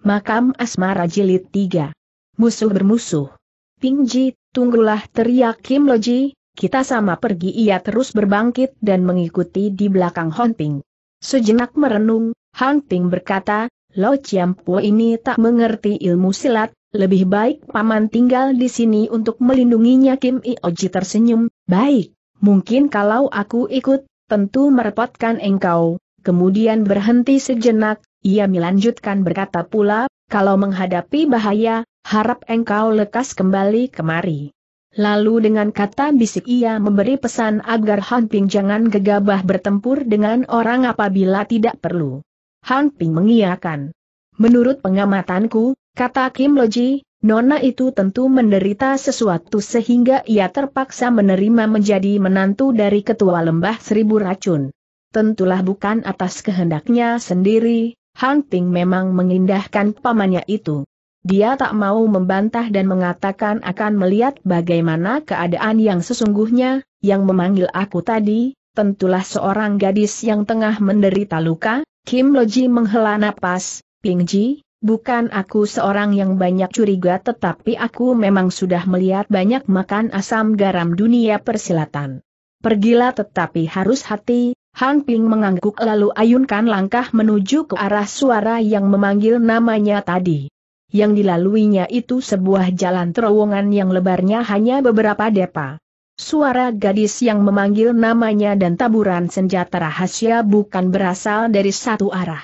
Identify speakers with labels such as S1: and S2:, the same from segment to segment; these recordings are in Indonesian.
S1: Makam Asmara Jilid 3. Musuh bermusuh. Pingji, tunggulah teriak Kim Loji, kita sama pergi ia terus berbangkit dan mengikuti di belakang Hon Sejenak merenung, Hon berkata, Lo Chiampo ini tak mengerti ilmu silat, lebih baik paman tinggal di sini untuk melindunginya Kim Ioji tersenyum, baik, mungkin kalau aku ikut, tentu merepotkan engkau, kemudian berhenti sejenak, ia melanjutkan berkata pula, kalau menghadapi bahaya, harap engkau lekas kembali kemari. Lalu dengan kata bisik ia memberi pesan agar Han Ping jangan gegabah bertempur dengan orang apabila tidak perlu. Han Ping mengiyakan. Menurut pengamatanku, kata Kim Loji, Nona itu tentu menderita sesuatu sehingga ia terpaksa menerima menjadi menantu dari ketua lembah seribu racun. Tentulah bukan atas kehendaknya sendiri, Hunting memang mengindahkan pamannya itu. Dia tak mau membantah dan mengatakan akan melihat bagaimana keadaan yang sesungguhnya, yang memanggil aku tadi, tentulah seorang gadis yang tengah menderita luka, Kim Loji menghela napas, Ping Ji, bukan aku seorang yang banyak curiga tetapi aku memang sudah melihat banyak makan asam garam dunia persilatan. Pergilah tetapi harus hati, Han Ping mengangguk lalu ayunkan langkah menuju ke arah suara yang memanggil namanya tadi. Yang dilaluinya itu sebuah jalan terowongan yang lebarnya hanya beberapa depa. Suara gadis yang memanggil namanya dan taburan senjata rahasia bukan berasal dari satu arah.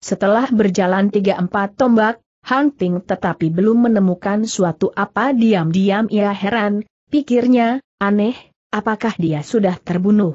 S1: Setelah berjalan tiga empat tombak, Han Ping tetapi belum menemukan suatu apa diam-diam ia heran, pikirnya, aneh, apakah dia sudah terbunuh?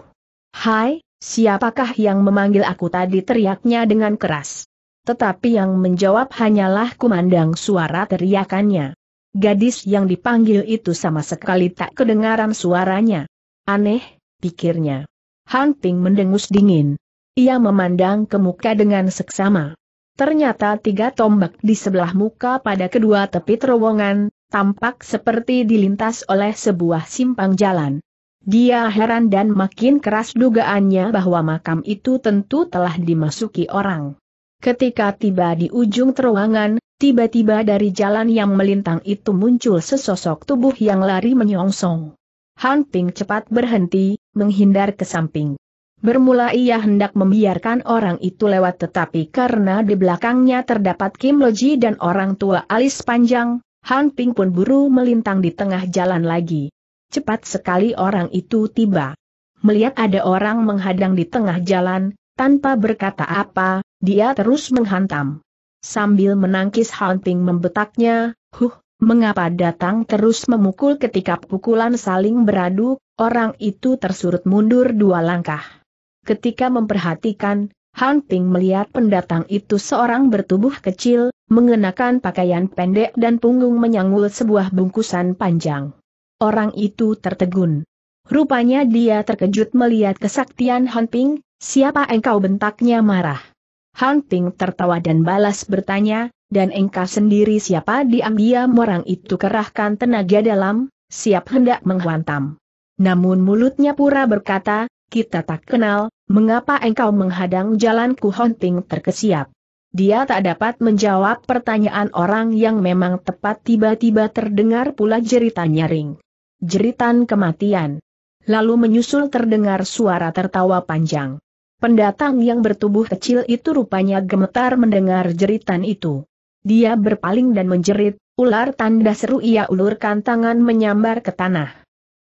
S1: Hai, Siapakah yang memanggil aku tadi teriaknya dengan keras. Tetapi yang menjawab hanyalah kumandang suara teriakannya. Gadis yang dipanggil itu sama sekali tak kedengaran suaranya. Aneh, pikirnya. Han Ping mendengus dingin. Ia memandang ke muka dengan seksama. Ternyata tiga tombak di sebelah muka pada kedua tepi terowongan, tampak seperti dilintas oleh sebuah simpang jalan. Dia heran dan makin keras dugaannya bahwa makam itu tentu telah dimasuki orang. Ketika tiba di ujung terowongan, tiba-tiba dari jalan yang melintang itu muncul sesosok tubuh yang lari menyongsong. Han Ping cepat berhenti, menghindar ke samping. Bermula ia hendak membiarkan orang itu lewat tetapi karena di belakangnya terdapat Kim Loji dan orang tua alis panjang, Han Ping pun buru melintang di tengah jalan lagi. Cepat sekali orang itu tiba. Melihat ada orang menghadang di tengah jalan, tanpa berkata apa, dia terus menghantam. Sambil menangkis Hunting membetaknya, huh, mengapa datang terus memukul ketika pukulan saling beradu, orang itu tersurut mundur dua langkah. Ketika memperhatikan, Hunting melihat pendatang itu seorang bertubuh kecil, mengenakan pakaian pendek dan punggung menyangul sebuah bungkusan panjang. Orang itu tertegun. Rupanya dia terkejut melihat kesaktian Hunting. siapa engkau bentaknya marah. Hunting tertawa dan balas bertanya, dan engkau sendiri siapa diam-diam orang itu kerahkan tenaga dalam, siap hendak menghantam. Namun mulutnya pura berkata, kita tak kenal, mengapa engkau menghadang jalanku Han Ping terkesiap. Dia tak dapat menjawab pertanyaan orang yang memang tepat tiba-tiba terdengar pula jeritan nyaring jeritan kematian. Lalu menyusul terdengar suara tertawa panjang. Pendatang yang bertubuh kecil itu rupanya gemetar mendengar jeritan itu. Dia berpaling dan menjerit, ular tanda seru ia ulurkan tangan menyambar ke tanah.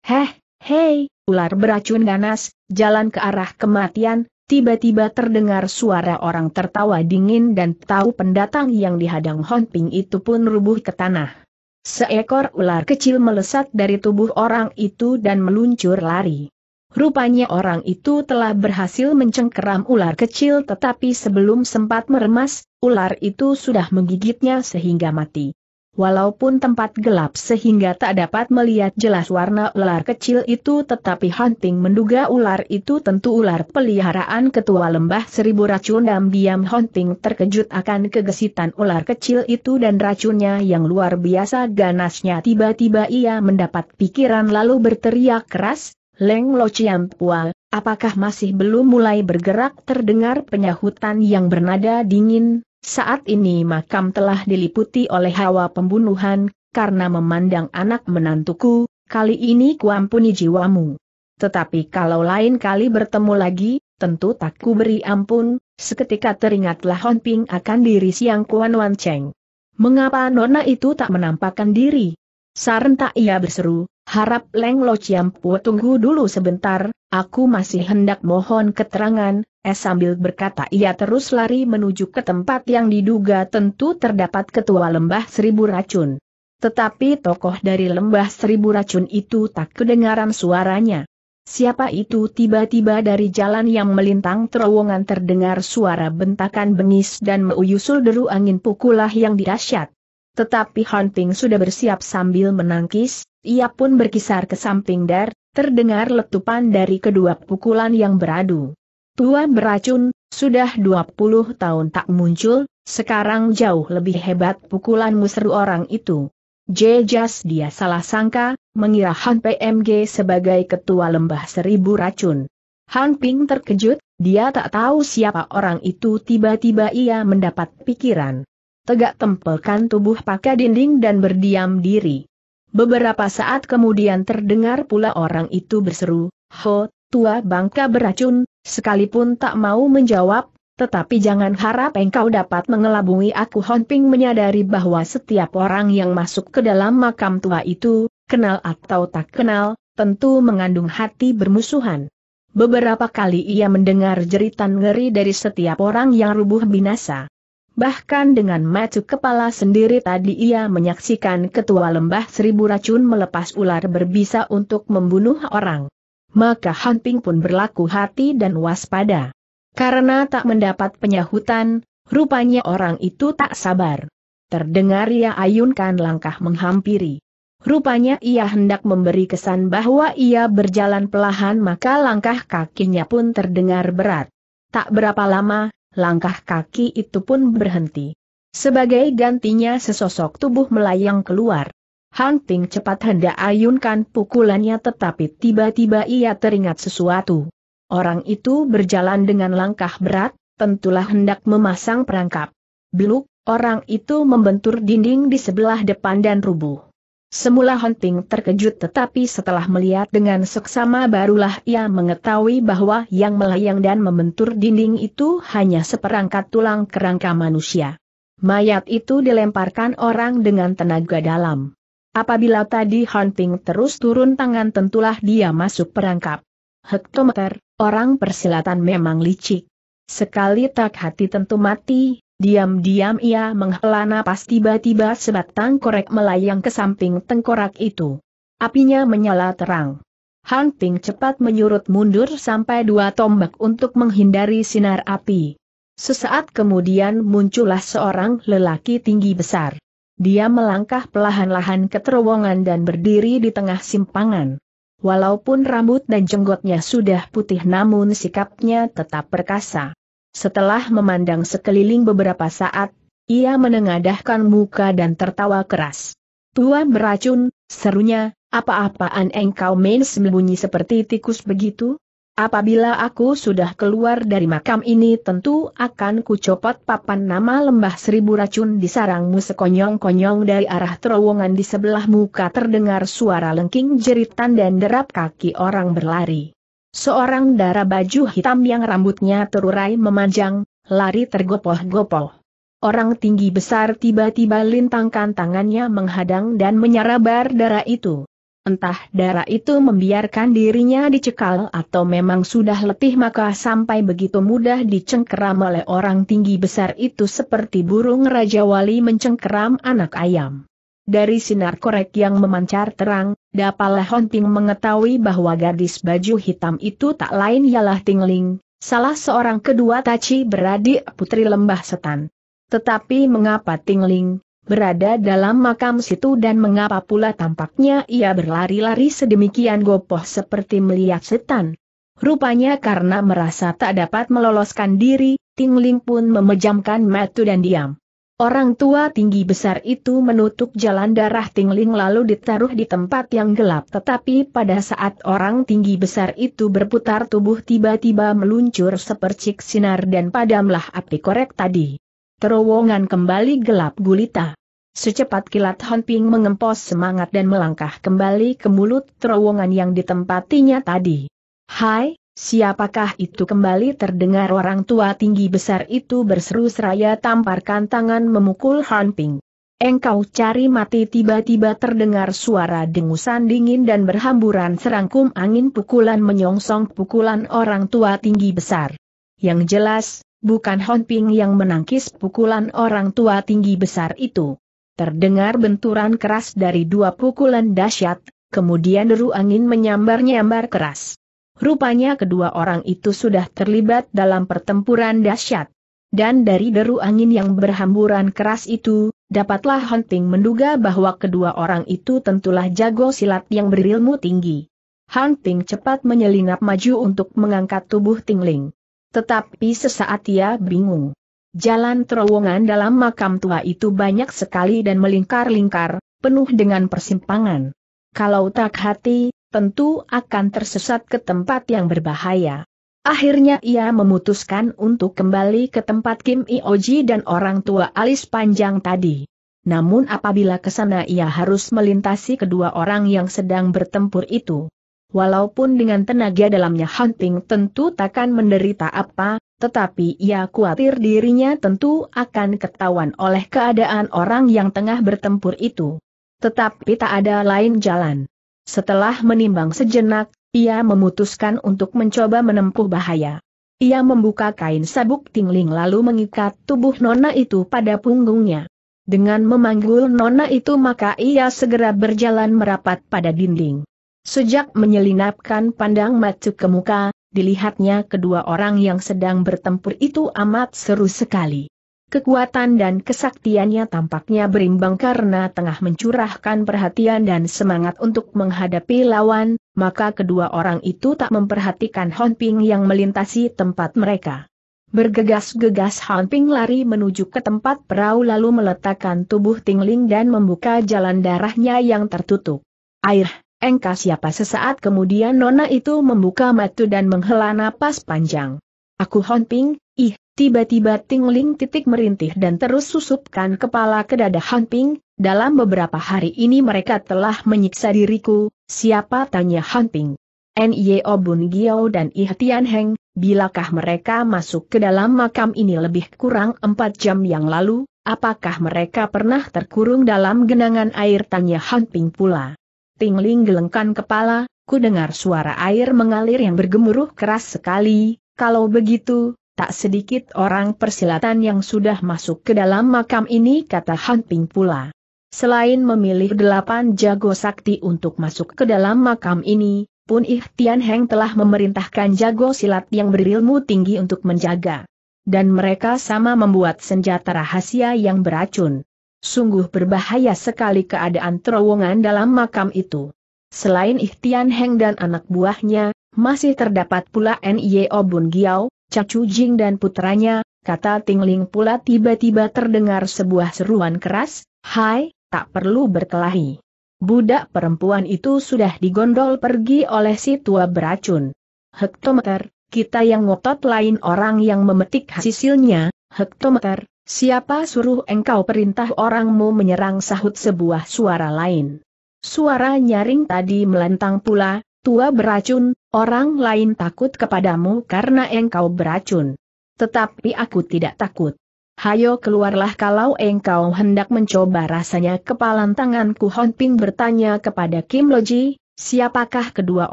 S1: Heh, hei, ular beracun ganas, jalan ke arah kematian, tiba-tiba terdengar suara orang tertawa dingin dan tahu pendatang yang dihadang Honping itu pun rubuh ke tanah. Seekor ular kecil melesat dari tubuh orang itu dan meluncur lari. Rupanya orang itu telah berhasil mencengkeram ular kecil tetapi sebelum sempat meremas, ular itu sudah menggigitnya sehingga mati. Walaupun tempat gelap sehingga tak dapat melihat jelas warna ular kecil itu tetapi Hunting menduga ular itu tentu ular peliharaan ketua lembah seribu racun dan diam Hunting terkejut akan kegesitan ular kecil itu dan racunnya yang luar biasa ganasnya tiba-tiba ia mendapat pikiran lalu berteriak keras, Leng Lo Chiam Pua, apakah masih belum mulai bergerak terdengar penyahutan yang bernada dingin, saat ini makam telah diliputi oleh hawa pembunuhan, karena memandang anak menantuku, kali ini kuampuni jiwamu. Tetapi kalau lain kali bertemu lagi, tentu tak ku beri ampun, seketika teringatlah Honping akan diri siang Kuan Wan Cheng. Mengapa nona itu tak menampakkan diri? sarentak ia berseru, Harap Leng Lo Pu tunggu dulu sebentar, aku masih hendak mohon keterangan, eh sambil berkata ia terus lari menuju ke tempat yang diduga tentu terdapat ketua lembah seribu racun. Tetapi tokoh dari lembah seribu racun itu tak kedengaran suaranya. Siapa itu tiba-tiba dari jalan yang melintang terowongan terdengar suara bentakan bengis dan meuyusul deru angin pukulah yang dirasyat. Tetapi Han Ping sudah bersiap sambil menangkis, ia pun berkisar ke samping dar, terdengar letupan dari kedua pukulan yang beradu. Tua beracun, sudah 20 tahun tak muncul, sekarang jauh lebih hebat pukulan seru orang itu. Jejas dia salah sangka, mengira Han PMG sebagai ketua lembah seribu racun. Han Ping terkejut, dia tak tahu siapa orang itu tiba-tiba ia mendapat pikiran tegak tempelkan tubuh pakai dinding dan berdiam diri. Beberapa saat kemudian terdengar pula orang itu berseru, Ho, tua bangka beracun, sekalipun tak mau menjawab, tetapi jangan harap engkau dapat mengelabui aku Honping menyadari bahwa setiap orang yang masuk ke dalam makam tua itu, kenal atau tak kenal, tentu mengandung hati bermusuhan. Beberapa kali ia mendengar jeritan ngeri dari setiap orang yang rubuh binasa. Bahkan dengan mata kepala sendiri tadi ia menyaksikan ketua lembah seribu racun melepas ular berbisa untuk membunuh orang. Maka Hanping pun berlaku hati dan waspada. Karena tak mendapat penyahutan, rupanya orang itu tak sabar. Terdengar ia ayunkan langkah menghampiri. Rupanya ia hendak memberi kesan bahwa ia berjalan pelahan maka langkah kakinya pun terdengar berat. Tak berapa lama, langkah kaki itu pun berhenti. Sebagai gantinya sesosok tubuh melayang keluar. Hunting cepat hendak ayunkan pukulannya tetapi tiba-tiba ia teringat sesuatu. Orang itu berjalan dengan langkah berat, tentulah hendak memasang perangkap. Beluk, orang itu membentur dinding di sebelah depan dan rubuh. Semula Hunting terkejut tetapi setelah melihat dengan seksama barulah ia mengetahui bahwa yang melayang dan membentur dinding itu hanya seperangkat tulang kerangka manusia. Mayat itu dilemparkan orang dengan tenaga dalam. Apabila tadi Hunting terus turun tangan tentulah dia masuk perangkap. Hektometer, orang persilatan memang licik. Sekali tak hati tentu mati, Diam-diam ia menghela napas tiba-tiba sebatang korek melayang ke samping tengkorak itu. Apinya menyala terang. Hunting Ping cepat menyurut mundur sampai dua tombak untuk menghindari sinar api. Sesaat kemudian muncullah seorang lelaki tinggi besar. Dia melangkah perlahan-lahan ke terowongan dan berdiri di tengah simpangan. Walaupun rambut dan jenggotnya sudah putih namun sikapnya tetap perkasa. Setelah memandang sekeliling beberapa saat, ia menengadahkan muka dan tertawa keras. Tuan beracun, serunya, apa-apaan engkau main sembunyi seperti tikus begitu? Apabila aku sudah keluar dari makam ini tentu akan kucopot papan nama lembah seribu racun di sarangmu sekonyong-konyong dari arah terowongan di sebelah muka terdengar suara lengking jeritan dan derap kaki orang berlari. Seorang darah baju hitam yang rambutnya terurai memanjang, lari tergopoh-gopoh. Orang tinggi besar tiba-tiba lintangkan tangannya menghadang dan menyarabar darah itu. Entah darah itu membiarkan dirinya dicekal atau memang sudah letih maka sampai begitu mudah dicengkeram oleh orang tinggi besar itu seperti burung Raja Wali mencengkeram anak ayam. Dari sinar korek yang memancar terang, dapatlah Honting mengetahui bahwa gadis baju hitam itu tak lain ialah Tingling, salah seorang kedua Taci beradik Putri Lembah Setan. Tetapi mengapa Tingling berada dalam makam situ dan mengapa pula tampaknya ia berlari-lari sedemikian gopoh seperti melihat setan? Rupanya karena merasa tak dapat meloloskan diri, Tingling pun memejamkan mata dan diam. Orang tua tinggi besar itu menutup jalan darah tingling lalu ditaruh di tempat yang gelap tetapi pada saat orang tinggi besar itu berputar tubuh tiba-tiba meluncur sepercik sinar dan padamlah api korek tadi. Terowongan kembali gelap gulita. Secepat kilat Hon Ping mengempos semangat dan melangkah kembali ke mulut terowongan yang ditempatinya tadi. Hai, Siapakah itu kembali terdengar orang tua tinggi besar itu berseru seraya tamparkan tangan memukul Han Ping. Engkau cari mati tiba-tiba terdengar suara dengusan dingin dan berhamburan serangkum angin pukulan menyongsong pukulan orang tua tinggi besar. Yang jelas, bukan Han Ping yang menangkis pukulan orang tua tinggi besar itu. Terdengar benturan keras dari dua pukulan dahsyat, kemudian deru angin menyambar-nyambar keras. Rupanya kedua orang itu sudah terlibat dalam pertempuran dahsyat. Dan dari deru angin yang berhamburan keras itu, dapatlah Hunting menduga bahwa kedua orang itu tentulah jago silat yang berilmu tinggi. Hunting cepat menyelinap maju untuk mengangkat tubuh Tingling. Tetapi sesaat ia bingung. Jalan terowongan dalam makam tua itu banyak sekali dan melingkar-lingkar, penuh dengan persimpangan. Kalau tak hati, tentu akan tersesat ke tempat yang berbahaya. Akhirnya ia memutuskan untuk kembali ke tempat Kim Ioji dan orang tua alis panjang tadi. Namun apabila ke sana ia harus melintasi kedua orang yang sedang bertempur itu. Walaupun dengan tenaga dalamnya Hunting tentu takkan menderita apa, tetapi ia khawatir dirinya tentu akan ketahuan oleh keadaan orang yang tengah bertempur itu. Tetapi tak ada lain jalan. Setelah menimbang sejenak, ia memutuskan untuk mencoba menempuh bahaya. Ia membuka kain sabuk tingling lalu mengikat tubuh nona itu pada punggungnya. Dengan memanggul nona itu maka ia segera berjalan merapat pada dinding. Sejak menyelinapkan pandang matuk ke muka, dilihatnya kedua orang yang sedang bertempur itu amat seru sekali. Kekuatan dan kesaktiannya tampaknya berimbang karena tengah mencurahkan perhatian dan semangat untuk menghadapi lawan, maka kedua orang itu tak memperhatikan Ping yang melintasi tempat mereka. Bergegas-gegas Ping lari menuju ke tempat perahu lalu meletakkan tubuh Tingling dan membuka jalan darahnya yang tertutup. Air, engkau siapa sesaat kemudian Nona itu membuka matu dan menghela napas panjang. Aku Ping, ih, Tiba-tiba Tingling titik merintih dan terus susupkan kepala ke dada Han Ping, dalam beberapa hari ini mereka telah menyiksa diriku, siapa tanya Han Ping. N.Y.O. Bun Giao dan Ih Tian Heng, bilakah mereka masuk ke dalam makam ini lebih kurang empat jam yang lalu, apakah mereka pernah terkurung dalam genangan air tanya Han Ping pula. Tingling gelengkan kepala, ku dengar suara air mengalir yang bergemuruh keras sekali, kalau begitu, Tak sedikit orang persilatan yang sudah masuk ke dalam makam ini kata Han Ping pula. Selain memilih delapan jago sakti untuk masuk ke dalam makam ini, pun Ihtian Heng telah memerintahkan jago silat yang berilmu tinggi untuk menjaga. Dan mereka sama membuat senjata rahasia yang beracun. Sungguh berbahaya sekali keadaan terowongan dalam makam itu. Selain Ihtian Heng dan anak buahnya, masih terdapat pula N.Y.O. Bun Giao, Cacu Jing dan putranya, kata Tingling pula tiba-tiba terdengar sebuah seruan keras, Hai, tak perlu berkelahi. Budak perempuan itu sudah digondol pergi oleh si tua beracun. Hektometer, kita yang ngotot lain orang yang memetik hasilnya, hektometer, siapa suruh engkau perintah orangmu menyerang sahut sebuah suara lain. Suara nyaring tadi melentang pula, tua beracun, orang lain takut kepadamu karena engkau beracun. Tetapi aku tidak takut. Hayo keluarlah kalau engkau hendak mencoba rasanya kepalan tanganku Ping bertanya kepada Kim Loji, siapakah kedua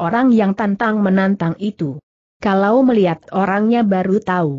S1: orang yang tantang menantang itu? Kalau melihat orangnya baru tahu.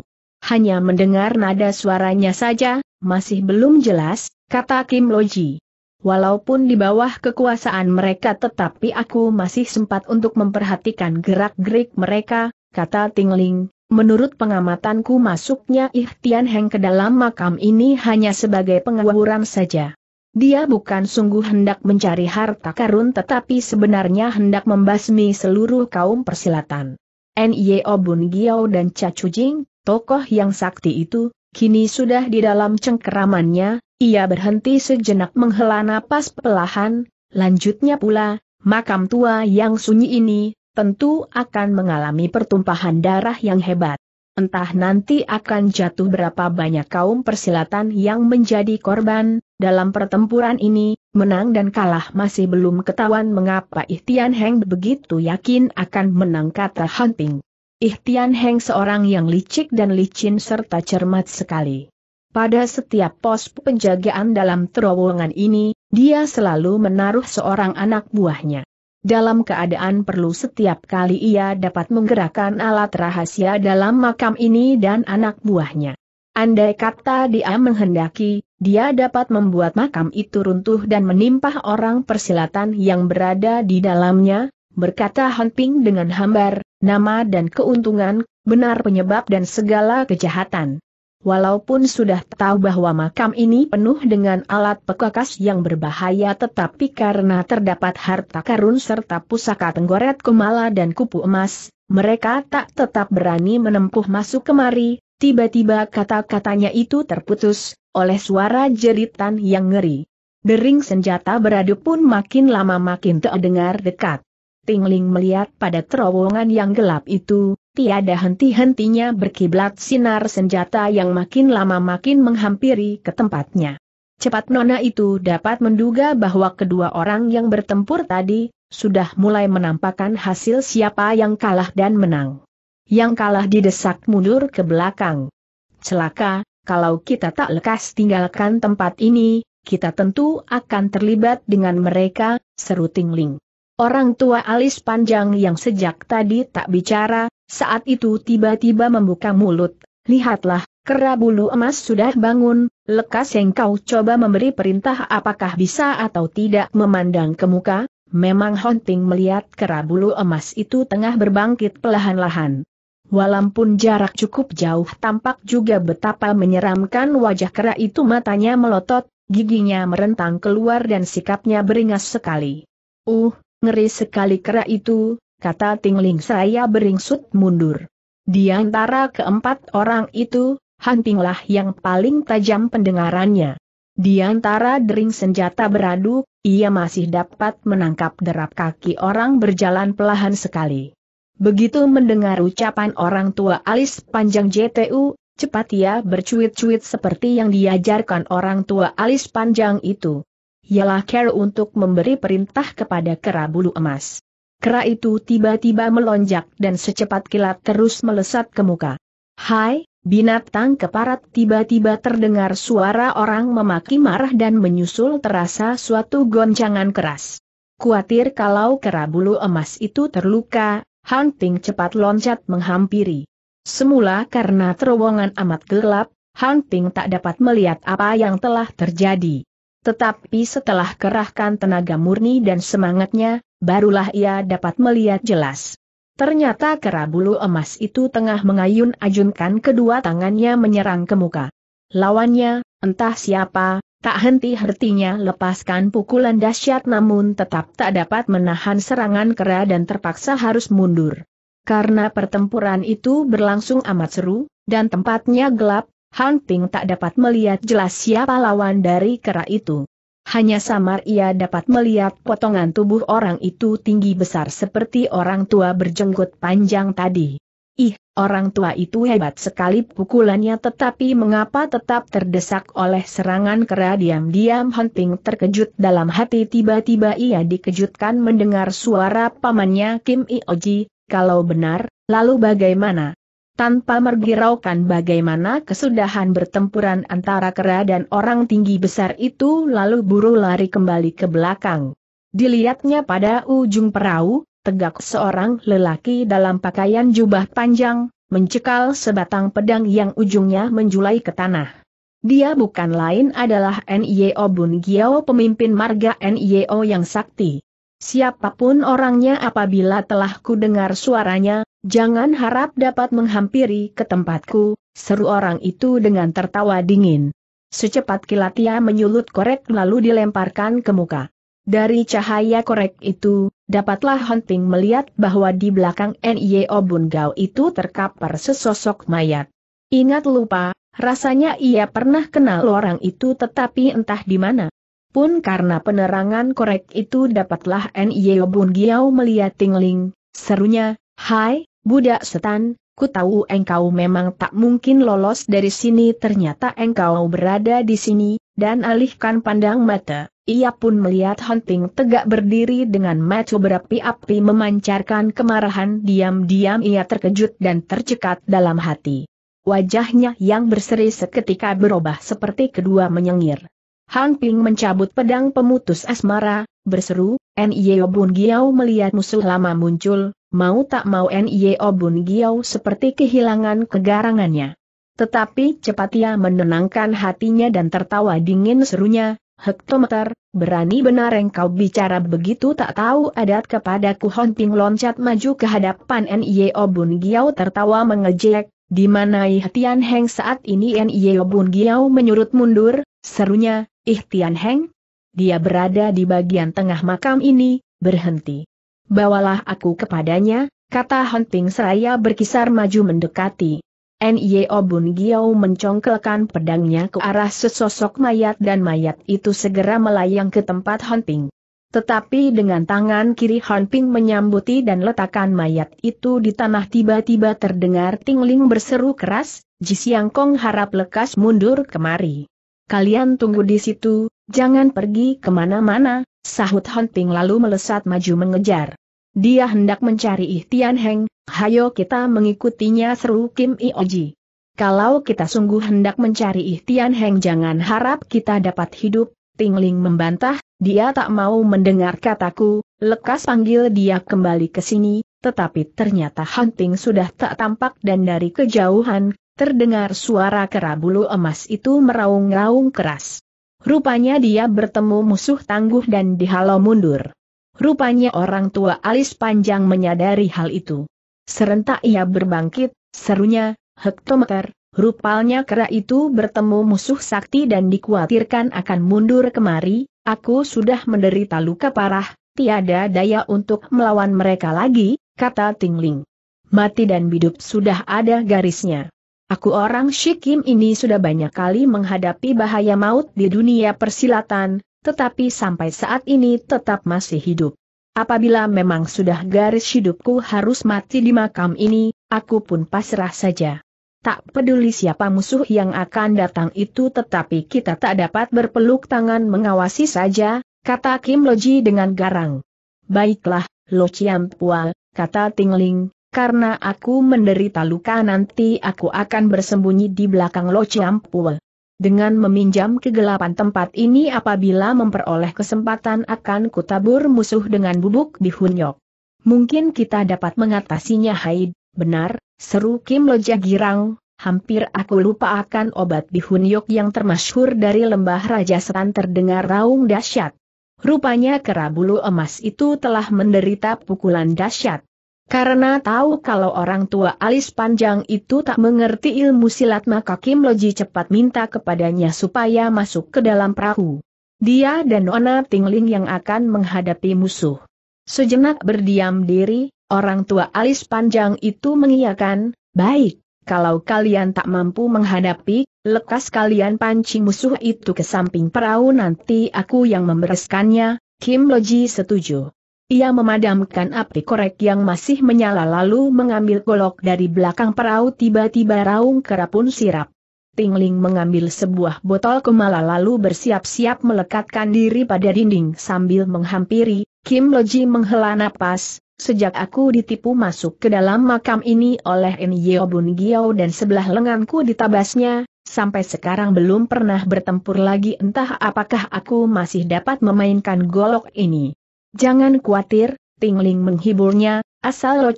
S1: Hanya mendengar nada suaranya saja, masih belum jelas, kata Kim Loji. Walaupun di bawah kekuasaan mereka tetapi aku masih sempat untuk memperhatikan gerak-gerik mereka, kata Tingling. Menurut pengamatanku masuknya Ihtian Heng ke dalam makam ini hanya sebagai pengawuran saja. Dia bukan sungguh hendak mencari harta karun tetapi sebenarnya hendak membasmi seluruh kaum persilatan. Nio Bun Giao dan Cha Jing, tokoh yang sakti itu, Kini sudah di dalam cengkeramannya, ia berhenti sejenak menghela napas pelahan. lanjutnya pula, makam tua yang sunyi ini, tentu akan mengalami pertumpahan darah yang hebat. Entah nanti akan jatuh berapa banyak kaum persilatan yang menjadi korban, dalam pertempuran ini, menang dan kalah masih belum ketahuan mengapa Ihtian Heng begitu yakin akan menang kata Hunting. Ihtian Heng seorang yang licik dan licin serta cermat sekali. Pada setiap pos penjagaan dalam terowongan ini, dia selalu menaruh seorang anak buahnya. Dalam keadaan perlu setiap kali ia dapat menggerakkan alat rahasia dalam makam ini dan anak buahnya. Andai kata dia menghendaki, dia dapat membuat makam itu runtuh dan menimpah orang persilatan yang berada di dalamnya, berkata Ping dengan hambar, nama dan keuntungan, benar penyebab dan segala kejahatan. Walaupun sudah tahu bahwa makam ini penuh dengan alat pekakas yang berbahaya tetapi karena terdapat harta karun serta pusaka tenggoret kemala dan kupu emas, mereka tak tetap berani menempuh masuk kemari, tiba-tiba kata-katanya itu terputus, oleh suara jeritan yang ngeri. Dering senjata beradu pun makin lama makin terdengar dekat. Tingling melihat pada terowongan yang gelap itu, tiada henti-hentinya berkiblat sinar senjata yang makin lama makin menghampiri ke tempatnya. Cepat Nona itu dapat menduga bahwa kedua orang yang bertempur tadi, sudah mulai menampakkan hasil siapa yang kalah dan menang. Yang kalah didesak mundur ke belakang. Celaka, kalau kita tak lekas tinggalkan tempat ini, kita tentu akan terlibat dengan mereka, seru Tingling. Orang tua alis panjang yang sejak tadi tak bicara, saat itu tiba-tiba membuka mulut. Lihatlah, kera bulu emas sudah bangun, lekas yang kau coba memberi perintah apakah bisa atau tidak memandang ke muka, memang hunting melihat kera bulu emas itu tengah berbangkit pelahan lahan Walaupun jarak cukup jauh tampak juga betapa menyeramkan wajah kera itu matanya melotot, giginya merentang keluar dan sikapnya beringas sekali. Uh, Ngeri sekali kera itu, kata Tingling saya beringsut mundur. Di antara keempat orang itu, Hantinglah yang paling tajam pendengarannya. Di antara dering senjata beradu, ia masih dapat menangkap derap kaki orang berjalan pelahan sekali. Begitu mendengar ucapan orang tua alis panjang JTU, cepat ia bercuit-cuit seperti yang diajarkan orang tua alis panjang itu ialah Kera untuk memberi perintah kepada kera bulu emas. Kera itu tiba-tiba melonjak dan secepat kilat terus melesat ke muka. Hai, binatang keparat tiba-tiba terdengar suara orang memaki marah dan menyusul terasa suatu goncangan keras. Kuatir kalau kera bulu emas itu terluka, Hunting cepat loncat menghampiri. Semula karena terowongan amat gelap, Hunting tak dapat melihat apa yang telah terjadi. Tetapi setelah kerahkan tenaga murni dan semangatnya, barulah ia dapat melihat jelas. Ternyata bulu emas itu tengah mengayun-ajunkan kedua tangannya menyerang ke muka. Lawannya, entah siapa, tak henti hertinya lepaskan pukulan dahsyat namun tetap tak dapat menahan serangan kera dan terpaksa harus mundur. Karena pertempuran itu berlangsung amat seru, dan tempatnya gelap, Han Ping tak dapat melihat jelas siapa lawan dari kera itu. Hanya samar ia dapat melihat potongan tubuh orang itu tinggi besar seperti orang tua berjenggot panjang tadi. Ih, orang tua itu hebat sekali pukulannya tetapi mengapa tetap terdesak oleh serangan kera diam-diam Hunting terkejut dalam hati tiba-tiba ia dikejutkan mendengar suara pamannya Kim Ioji, kalau benar, lalu bagaimana? tanpa mergiraukan bagaimana kesudahan bertempuran antara kera dan orang tinggi besar itu lalu buru lari kembali ke belakang. Dilihatnya pada ujung perahu, tegak seorang lelaki dalam pakaian jubah panjang, mencekal sebatang pedang yang ujungnya menjulai ke tanah. Dia bukan lain adalah NIO Bun Giao pemimpin marga NIO yang sakti. Siapapun orangnya apabila telah kudengar suaranya, Jangan harap dapat menghampiri ke tempatku, seru orang itu dengan tertawa dingin. Secepat kilat ia menyulut korek lalu dilemparkan ke muka. Dari cahaya korek itu, dapatlah Hunting melihat bahwa di belakang N.I.O. Obun Gao itu terkapar sesosok mayat. Ingat lupa, rasanya ia pernah kenal orang itu tetapi entah di mana. Pun karena penerangan korek itu dapatlah N.I.O. Obun Gao melihat Tingling, serunya, Hai, Budak setan, ku tahu engkau memang tak mungkin lolos dari sini ternyata engkau berada di sini, dan alihkan pandang mata. Ia pun melihat Hunting tegak berdiri dengan mata berapi-api memancarkan kemarahan diam-diam ia terkejut dan tercekat dalam hati. Wajahnya yang berseri seketika berubah seperti kedua menyengir. Ping mencabut pedang pemutus asmara, berseru, Nio Bun Giao melihat musuh lama muncul, mau tak mau Nio Bun Giao seperti kehilangan kegarangannya. Tetapi cepat ia menenangkan hatinya dan tertawa dingin serunya, Hektometer, berani benar engkau bicara begitu tak tahu adat kepadaku Hon Ping loncat maju ke hadapan Nio Bun Giao tertawa mengejek, di Dimanai Tian Heng saat ini Nio Bun Giao menyurut mundur, serunya, Ih Tian Heng, dia berada di bagian tengah makam ini, berhenti. Bawalah aku kepadanya, kata Hunting Seraya berkisar maju mendekati. N.Y.O. Bun Giao mencongkelkan pedangnya ke arah sesosok mayat dan mayat itu segera melayang ke tempat Hunting. Tetapi dengan tangan kiri Hunting Ping menyambuti dan letakkan mayat itu di tanah tiba-tiba terdengar Tingling berseru keras, Ji Siang Kong harap lekas mundur kemari. Kalian tunggu di situ, Jangan pergi kemana-mana, sahut Han Ping lalu melesat maju mengejar. Dia hendak mencari Ihtian Heng, hayo kita mengikutinya seru Kim Ioji. Kalau kita sungguh hendak mencari Ihtian Heng jangan harap kita dapat hidup, Tingling membantah, dia tak mau mendengar kataku, lekas panggil dia kembali ke sini, tetapi ternyata Hunting sudah tak tampak dan dari kejauhan, terdengar suara kerabulu emas itu meraung-raung keras. Rupanya dia bertemu musuh tangguh dan dihalau mundur. Rupanya orang tua alis panjang menyadari hal itu. Serentak ia berbangkit, serunya, hektometer, rupanya kera itu bertemu musuh sakti dan dikhawatirkan akan mundur kemari, aku sudah menderita luka parah, tiada daya untuk melawan mereka lagi, kata Tingling. Mati dan hidup sudah ada garisnya. Aku orang Shikim ini sudah banyak kali menghadapi bahaya maut di dunia persilatan, tetapi sampai saat ini tetap masih hidup. Apabila memang sudah garis hidupku harus mati di makam ini, aku pun pasrah saja. Tak peduli siapa musuh yang akan datang itu tetapi kita tak dapat berpeluk tangan mengawasi saja, kata Kim Loji dengan garang. Baiklah, Lo Chiam Pua, kata Tingling, karena aku menderita luka nanti aku akan bersembunyi di belakang Lo Chiampul. Dengan meminjam kegelapan tempat ini apabila memperoleh kesempatan akan kutabur musuh dengan bubuk bihunyok. Mungkin kita dapat mengatasinya Haid, benar, seru Kim Loja Girang, hampir aku lupa akan obat bihunyok yang termasyhur dari lembah Raja Setan terdengar raung dahsyat. Rupanya kerabulu emas itu telah menderita pukulan dahsyat. Karena tahu kalau orang tua alis panjang itu tak mengerti ilmu silat maka Kim Loji cepat minta kepadanya supaya masuk ke dalam perahu. Dia dan Ona Tingling yang akan menghadapi musuh. Sejenak berdiam diri, orang tua alis panjang itu mengiyakan, baik, kalau kalian tak mampu menghadapi, lekas kalian pancing musuh itu ke samping perahu nanti aku yang membereskannya, Kim Loji setuju. Ia memadamkan api korek yang masih menyala lalu mengambil golok dari belakang perahu tiba-tiba raung kera pun sirap. Tingling mengambil sebuah botol kemala lalu bersiap-siap melekatkan diri pada dinding sambil menghampiri, Kim Loji menghela napas, sejak aku ditipu masuk ke dalam makam ini oleh N. Yeo Bun dan sebelah lenganku ditabasnya, sampai sekarang belum pernah bertempur lagi entah apakah aku masih dapat memainkan golok ini. Jangan khawatir, Tingling menghiburnya, asal Lo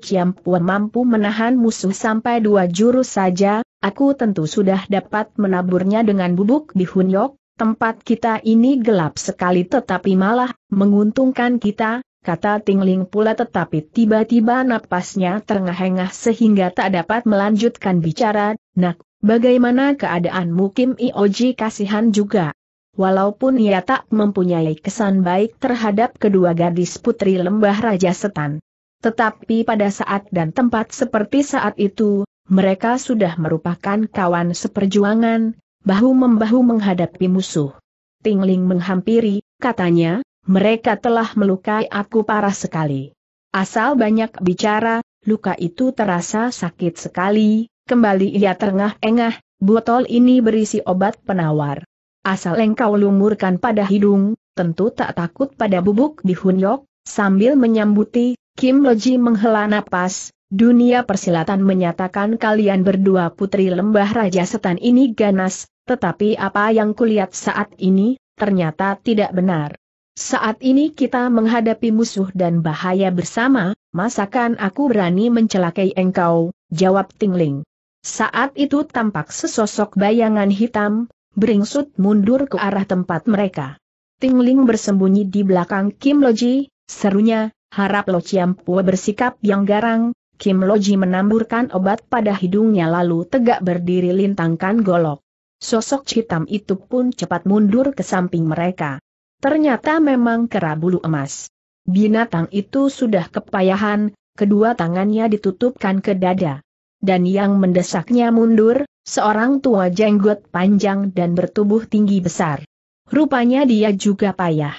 S1: mampu menahan musuh sampai dua jurus saja, aku tentu sudah dapat menaburnya dengan bubuk di Hunyok, tempat kita ini gelap sekali tetapi malah menguntungkan kita, kata Tingling pula tetapi tiba-tiba napasnya terengah-engah sehingga tak dapat melanjutkan bicara, nak, bagaimana keadaan Mukim Ioji kasihan juga walaupun ia tak mempunyai kesan baik terhadap kedua gadis putri lembah Raja Setan. Tetapi pada saat dan tempat seperti saat itu, mereka sudah merupakan kawan seperjuangan, bahu-membahu menghadapi musuh. Tingling menghampiri, katanya, mereka telah melukai aku parah sekali. Asal banyak bicara, luka itu terasa sakit sekali, kembali ia terengah-engah, botol ini berisi obat penawar. Asal engkau lumurkan pada hidung, tentu tak takut pada bubuk di Hunyok, sambil menyambuti, Kim Loji menghela napas, dunia persilatan menyatakan kalian berdua putri lembah Raja Setan ini ganas, tetapi apa yang kulihat saat ini, ternyata tidak benar. Saat ini kita menghadapi musuh dan bahaya bersama, masakan aku berani mencelakai engkau, jawab Tingling. Saat itu tampak sesosok bayangan hitam, beringsut mundur ke arah tempat mereka. Tingling bersembunyi di belakang Kim Loji, serunya, harap Lo Pue bersikap yang garang, Kim Loji menamburkan obat pada hidungnya lalu tegak berdiri lintangkan golok. Sosok hitam itu pun cepat mundur ke samping mereka. Ternyata memang kera bulu emas. Binatang itu sudah kepayahan, kedua tangannya ditutupkan ke dada. Dan yang mendesaknya mundur, seorang tua jenggot panjang dan bertubuh tinggi besar. Rupanya dia juga payah.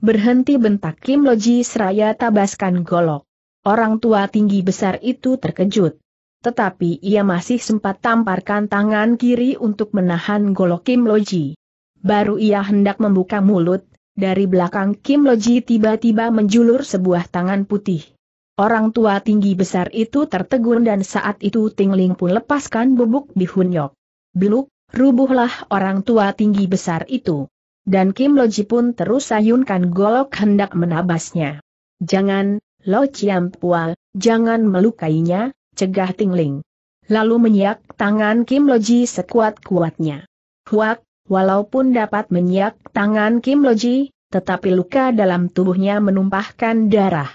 S1: Berhenti bentak Kim Loji seraya tabaskan golok. Orang tua tinggi besar itu terkejut. Tetapi ia masih sempat tamparkan tangan kiri untuk menahan golok Kim Loji. Baru ia hendak membuka mulut, dari belakang Kim Loji tiba-tiba menjulur sebuah tangan putih. Orang tua tinggi besar itu tertegun dan saat itu Tingling pun lepaskan bubuk yok. Biluk, rubuhlah orang tua tinggi besar itu. Dan Kim Loji pun terus sayunkan golok hendak menabasnya. Jangan, Lo Chiam Pual, jangan melukainya, cegah Tingling. Lalu menyiak tangan Kim Loji sekuat-kuatnya. Huak, walaupun dapat menyiak tangan Kim Loji, tetapi luka dalam tubuhnya menumpahkan darah.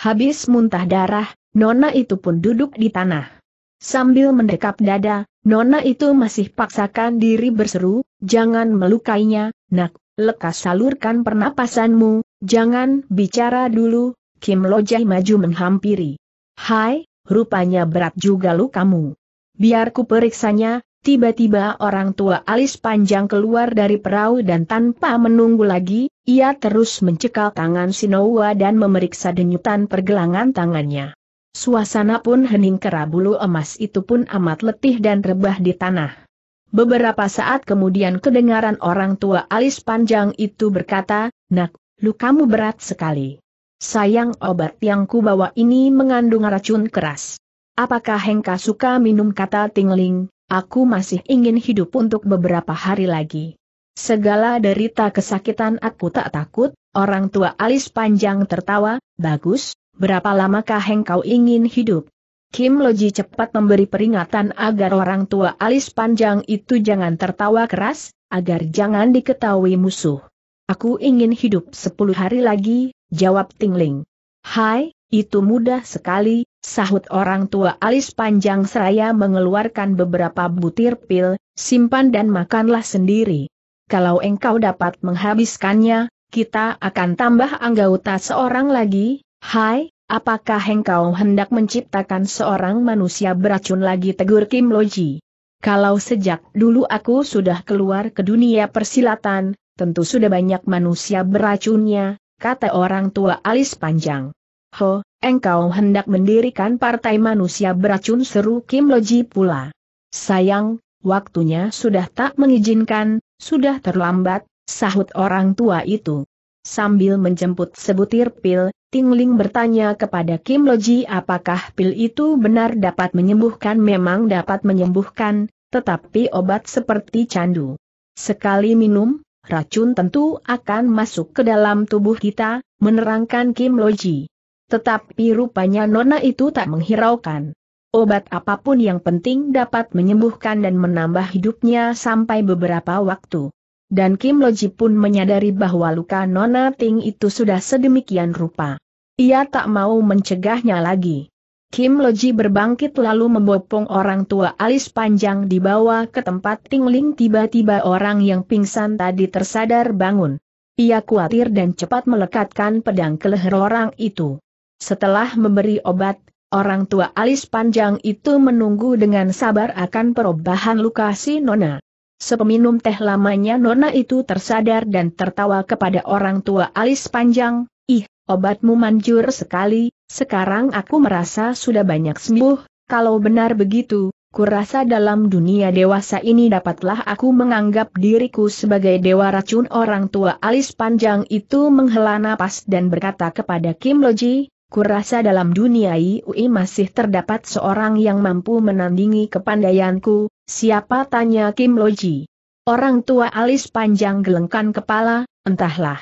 S1: Habis muntah darah, Nona itu pun duduk di tanah. Sambil mendekap dada, Nona itu masih paksakan diri berseru, jangan melukainya, nak, lekas salurkan pernapasanmu, jangan bicara dulu, Kim Lojai maju menghampiri. Hai, rupanya berat juga lukamu. Biar ku periksanya, Tiba-tiba orang tua alis panjang keluar dari perahu dan tanpa menunggu lagi, ia terus mencekal tangan Sinowa dan memeriksa denyutan pergelangan tangannya. Suasana pun hening kerabulu emas itu pun amat letih dan rebah di tanah. Beberapa saat kemudian kedengaran orang tua alis panjang itu berkata, Nak, lukamu berat sekali. Sayang obat yang kubawa ini mengandung racun keras. Apakah Hengka suka minum kata tingling, aku masih ingin hidup untuk beberapa hari lagi. Segala derita kesakitan aku tak takut, orang tua alis panjang tertawa, bagus, berapa lamakah engkau ingin hidup? Kim Loji cepat memberi peringatan agar orang tua alis panjang itu jangan tertawa keras, agar jangan diketahui musuh. Aku ingin hidup sepuluh hari lagi, jawab Tingling. Hai, itu mudah sekali, Sahut orang tua alis panjang seraya mengeluarkan beberapa butir pil, simpan dan makanlah sendiri. Kalau engkau dapat menghabiskannya, kita akan tambah anggota seorang lagi, hai, apakah engkau hendak menciptakan seorang manusia beracun lagi tegur Kim Loji? Kalau sejak dulu aku sudah keluar ke dunia persilatan, tentu sudah banyak manusia beracunnya, kata orang tua alis panjang. Ho, Engkau hendak mendirikan partai manusia beracun seru Kim Loji pula. Sayang, waktunya sudah tak mengizinkan, sudah terlambat, sahut orang tua itu. Sambil menjemput sebutir pil, Tingling bertanya kepada Kim Loji apakah pil itu benar dapat menyembuhkan memang dapat menyembuhkan, tetapi obat seperti candu. Sekali minum, racun tentu akan masuk ke dalam tubuh kita, menerangkan Kim Loji. Tetapi rupanya Nona itu tak menghiraukan. Obat apapun yang penting dapat menyembuhkan dan menambah hidupnya sampai beberapa waktu. Dan Kim Loji pun menyadari bahwa luka Nona Ting itu sudah sedemikian rupa. Ia tak mau mencegahnya lagi. Kim Loji berbangkit lalu membopong orang tua alis panjang dibawa ke tempat Tingling tiba-tiba orang yang pingsan tadi tersadar bangun. Ia khawatir dan cepat melekatkan pedang ke leher orang itu. Setelah memberi obat, orang tua alis panjang itu menunggu dengan sabar akan perubahan luka si Nona. Sepeminum teh lamanya Nona itu tersadar dan tertawa kepada orang tua alis panjang, ih, obatmu manjur sekali, sekarang aku merasa sudah banyak sembuh, kalau benar begitu, Kurasa dalam dunia dewasa ini dapatlah aku menganggap diriku sebagai dewa racun orang tua alis panjang itu menghela napas dan berkata kepada Kim Loji, Kurasa dalam dunia IUI masih terdapat seorang yang mampu menandingi kepandaianku, siapa tanya Kim Loji. Orang tua alis panjang gelengkan kepala, entahlah.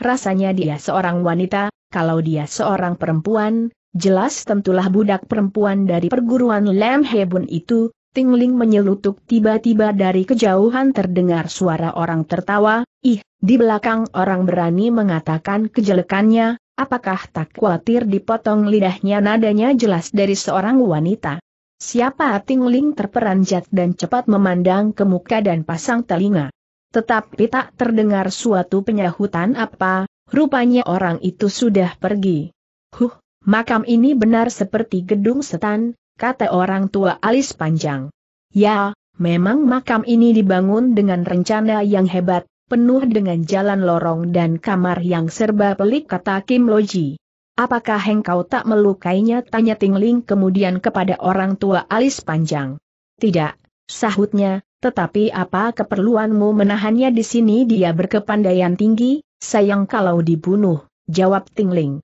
S1: Rasanya dia seorang wanita, kalau dia seorang perempuan, jelas tentulah budak perempuan dari perguruan Lam Hebun itu, Tingling menyelutuk tiba-tiba dari kejauhan terdengar suara orang tertawa, ih, di belakang orang berani mengatakan kejelekannya, Apakah tak khawatir dipotong lidahnya nadanya jelas dari seorang wanita? Siapa Tingling terperanjat dan cepat memandang ke muka dan pasang telinga. Tetapi tak terdengar suatu penyahutan apa, rupanya orang itu sudah pergi. Huh, makam ini benar seperti gedung setan, kata orang tua alis panjang. Ya, memang makam ini dibangun dengan rencana yang hebat, penuh dengan jalan lorong dan kamar yang serba pelik kata Kim Loji. Apakah engkau tak melukainya? Tanya Tingling kemudian kepada orang tua alis panjang. Tidak, sahutnya, tetapi apa keperluanmu menahannya di sini dia berkepandaian tinggi, sayang kalau dibunuh, jawab Tingling.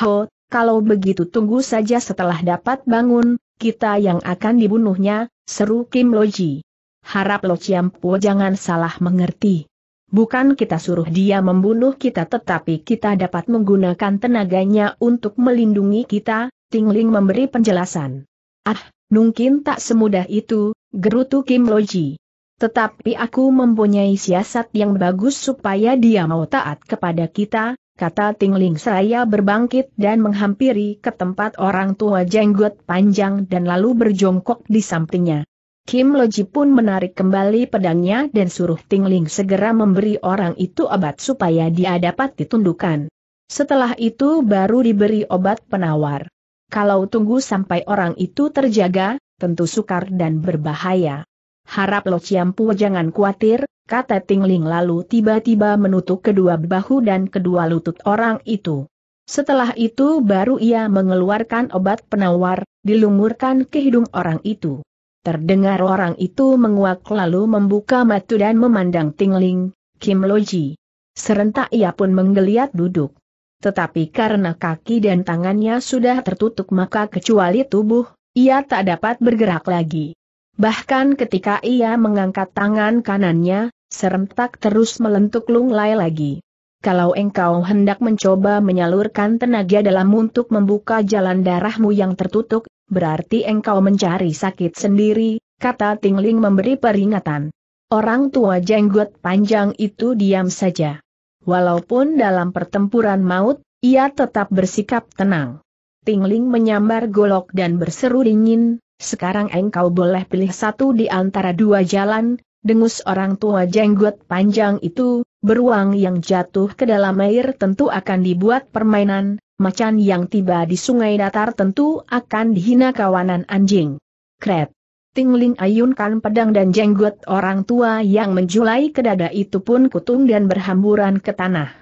S1: Ho, kalau begitu tunggu saja setelah dapat bangun, kita yang akan dibunuhnya, seru Kim Loji. Harap Lo Chiampo jangan salah mengerti. Bukan kita suruh dia membunuh kita tetapi kita dapat menggunakan tenaganya untuk melindungi kita, Tingling memberi penjelasan. Ah, mungkin tak semudah itu, gerutu Kim Loji. Tetapi aku mempunyai siasat yang bagus supaya dia mau taat kepada kita, kata Tingling saya berbangkit dan menghampiri ke tempat orang tua jenggot panjang dan lalu berjongkok di sampingnya. Kim Loji pun menarik kembali pedangnya dan suruh Tingling segera memberi orang itu obat supaya dia dapat ditundukkan. Setelah itu baru diberi obat penawar. Kalau tunggu sampai orang itu terjaga, tentu sukar dan berbahaya. Harap Lo Ciampu jangan khawatir, kata Tingling lalu tiba-tiba menutup kedua bahu dan kedua lutut orang itu. Setelah itu baru ia mengeluarkan obat penawar, dilumurkan ke hidung orang itu. Terdengar orang itu menguak lalu membuka mata dan memandang Tingling, Kim Loji. Serentak ia pun menggeliat duduk. Tetapi karena kaki dan tangannya sudah tertutup maka kecuali tubuh, ia tak dapat bergerak lagi. Bahkan ketika ia mengangkat tangan kanannya, serentak terus melentuk lunglai lagi. Kalau engkau hendak mencoba menyalurkan tenaga dalam untuk membuka jalan darahmu yang tertutup, berarti engkau mencari sakit sendiri, kata Tingling memberi peringatan. Orang tua jenggot panjang itu diam saja. Walaupun dalam pertempuran maut, ia tetap bersikap tenang. Tingling menyambar golok dan berseru dingin, sekarang engkau boleh pilih satu di antara dua jalan, dengus orang tua jenggot panjang itu, beruang yang jatuh ke dalam air tentu akan dibuat permainan, macan yang tiba di sungai datar tentu akan dihina kawanan anjing. Kret. Tingling ayunkan pedang dan jenggot orang tua yang menjulai ke dada itu pun kutung dan berhamburan ke tanah.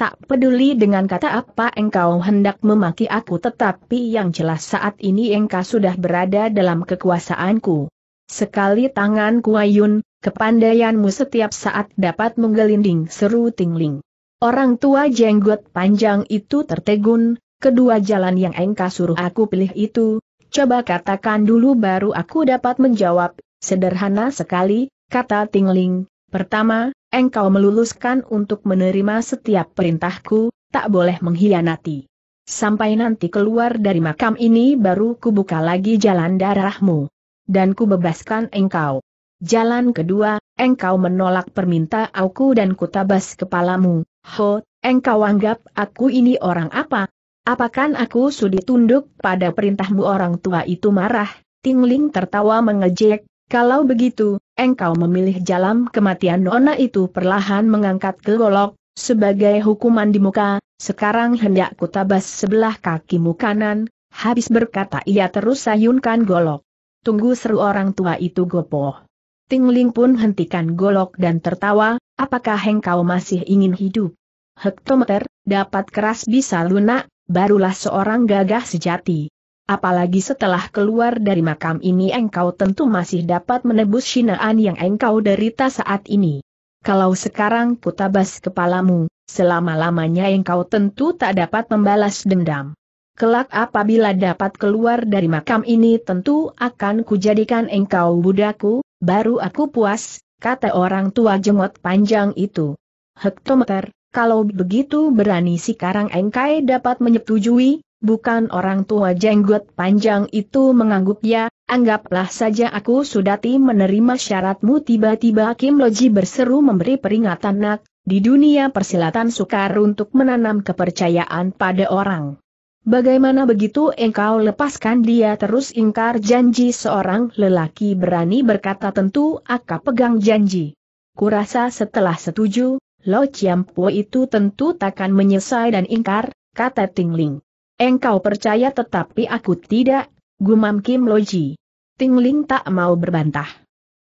S1: Tak peduli dengan kata apa engkau hendak memaki aku tetapi yang jelas saat ini engkau sudah berada dalam kekuasaanku. Sekali tangan kuayun, kepandaianmu setiap saat dapat menggelinding seru Tingling. Orang tua jenggot panjang itu tertegun, kedua jalan yang engkau suruh aku pilih itu, coba katakan dulu baru aku dapat menjawab, sederhana sekali, kata Tingling. Pertama, engkau meluluskan untuk menerima setiap perintahku, tak boleh mengkhianati. Sampai nanti keluar dari makam ini baru kubuka lagi jalan darahmu. Dan kubebaskan engkau. Jalan kedua, engkau menolak permintaanku dan kutabas kepalamu, Ho, engkau anggap aku ini orang apa? Apakan aku sudi tunduk pada perintahmu orang tua itu marah, Tingling tertawa mengejek, kalau begitu, engkau memilih jalan kematian Nona itu perlahan mengangkat golok, sebagai hukuman di muka, sekarang hendak kutabas sebelah kakimu kanan, habis berkata ia terus sayunkan golok. Tunggu seru orang tua itu gopoh. Tingling pun hentikan golok dan tertawa, apakah engkau masih ingin hidup? hektometer, dapat keras bisa lunak, barulah seorang gagah sejati. Apalagi setelah keluar dari makam ini engkau tentu masih dapat menebus sinaan yang engkau derita saat ini. Kalau sekarang kutabas kepalamu, selama-lamanya engkau tentu tak dapat membalas dendam. Kelak apabila dapat keluar dari makam ini tentu akan kujadikan engkau budaku, baru aku puas, kata orang tua jenggot panjang itu. Hektometer, kalau begitu berani si Karang Engkai dapat menyetujui, bukan orang tua jenggot panjang itu mengangguk ya, anggaplah saja aku sudah ti menerima syaratmu tiba-tiba Kim Loji berseru memberi peringatan nak, di dunia persilatan sukar untuk menanam kepercayaan pada orang. Bagaimana begitu engkau lepaskan dia terus ingkar janji seorang lelaki berani berkata tentu akan pegang janji. Kurasa setelah setuju, Lo Chiampo itu tentu takkan menyesai dan ingkar, kata Tingling. Engkau percaya tetapi aku tidak, gumam Kim Loji. Tingling tak mau berbantah.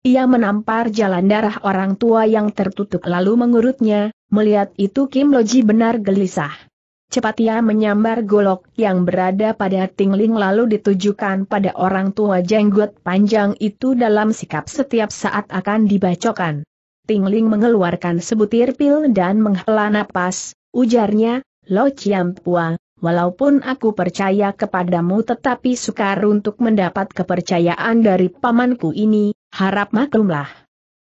S1: Ia menampar jalan darah orang tua yang tertutup lalu mengurutnya, melihat itu Kim Loji benar gelisah. Cepat ia menyambar golok yang berada pada Tingling lalu ditujukan pada orang tua jenggot panjang itu dalam sikap setiap saat akan dibacokan. Tingling mengeluarkan sebutir pil dan menghela napas, ujarnya, Lo Pua. walaupun aku percaya kepadamu tetapi sukar untuk mendapat kepercayaan dari pamanku ini, harap maklumlah.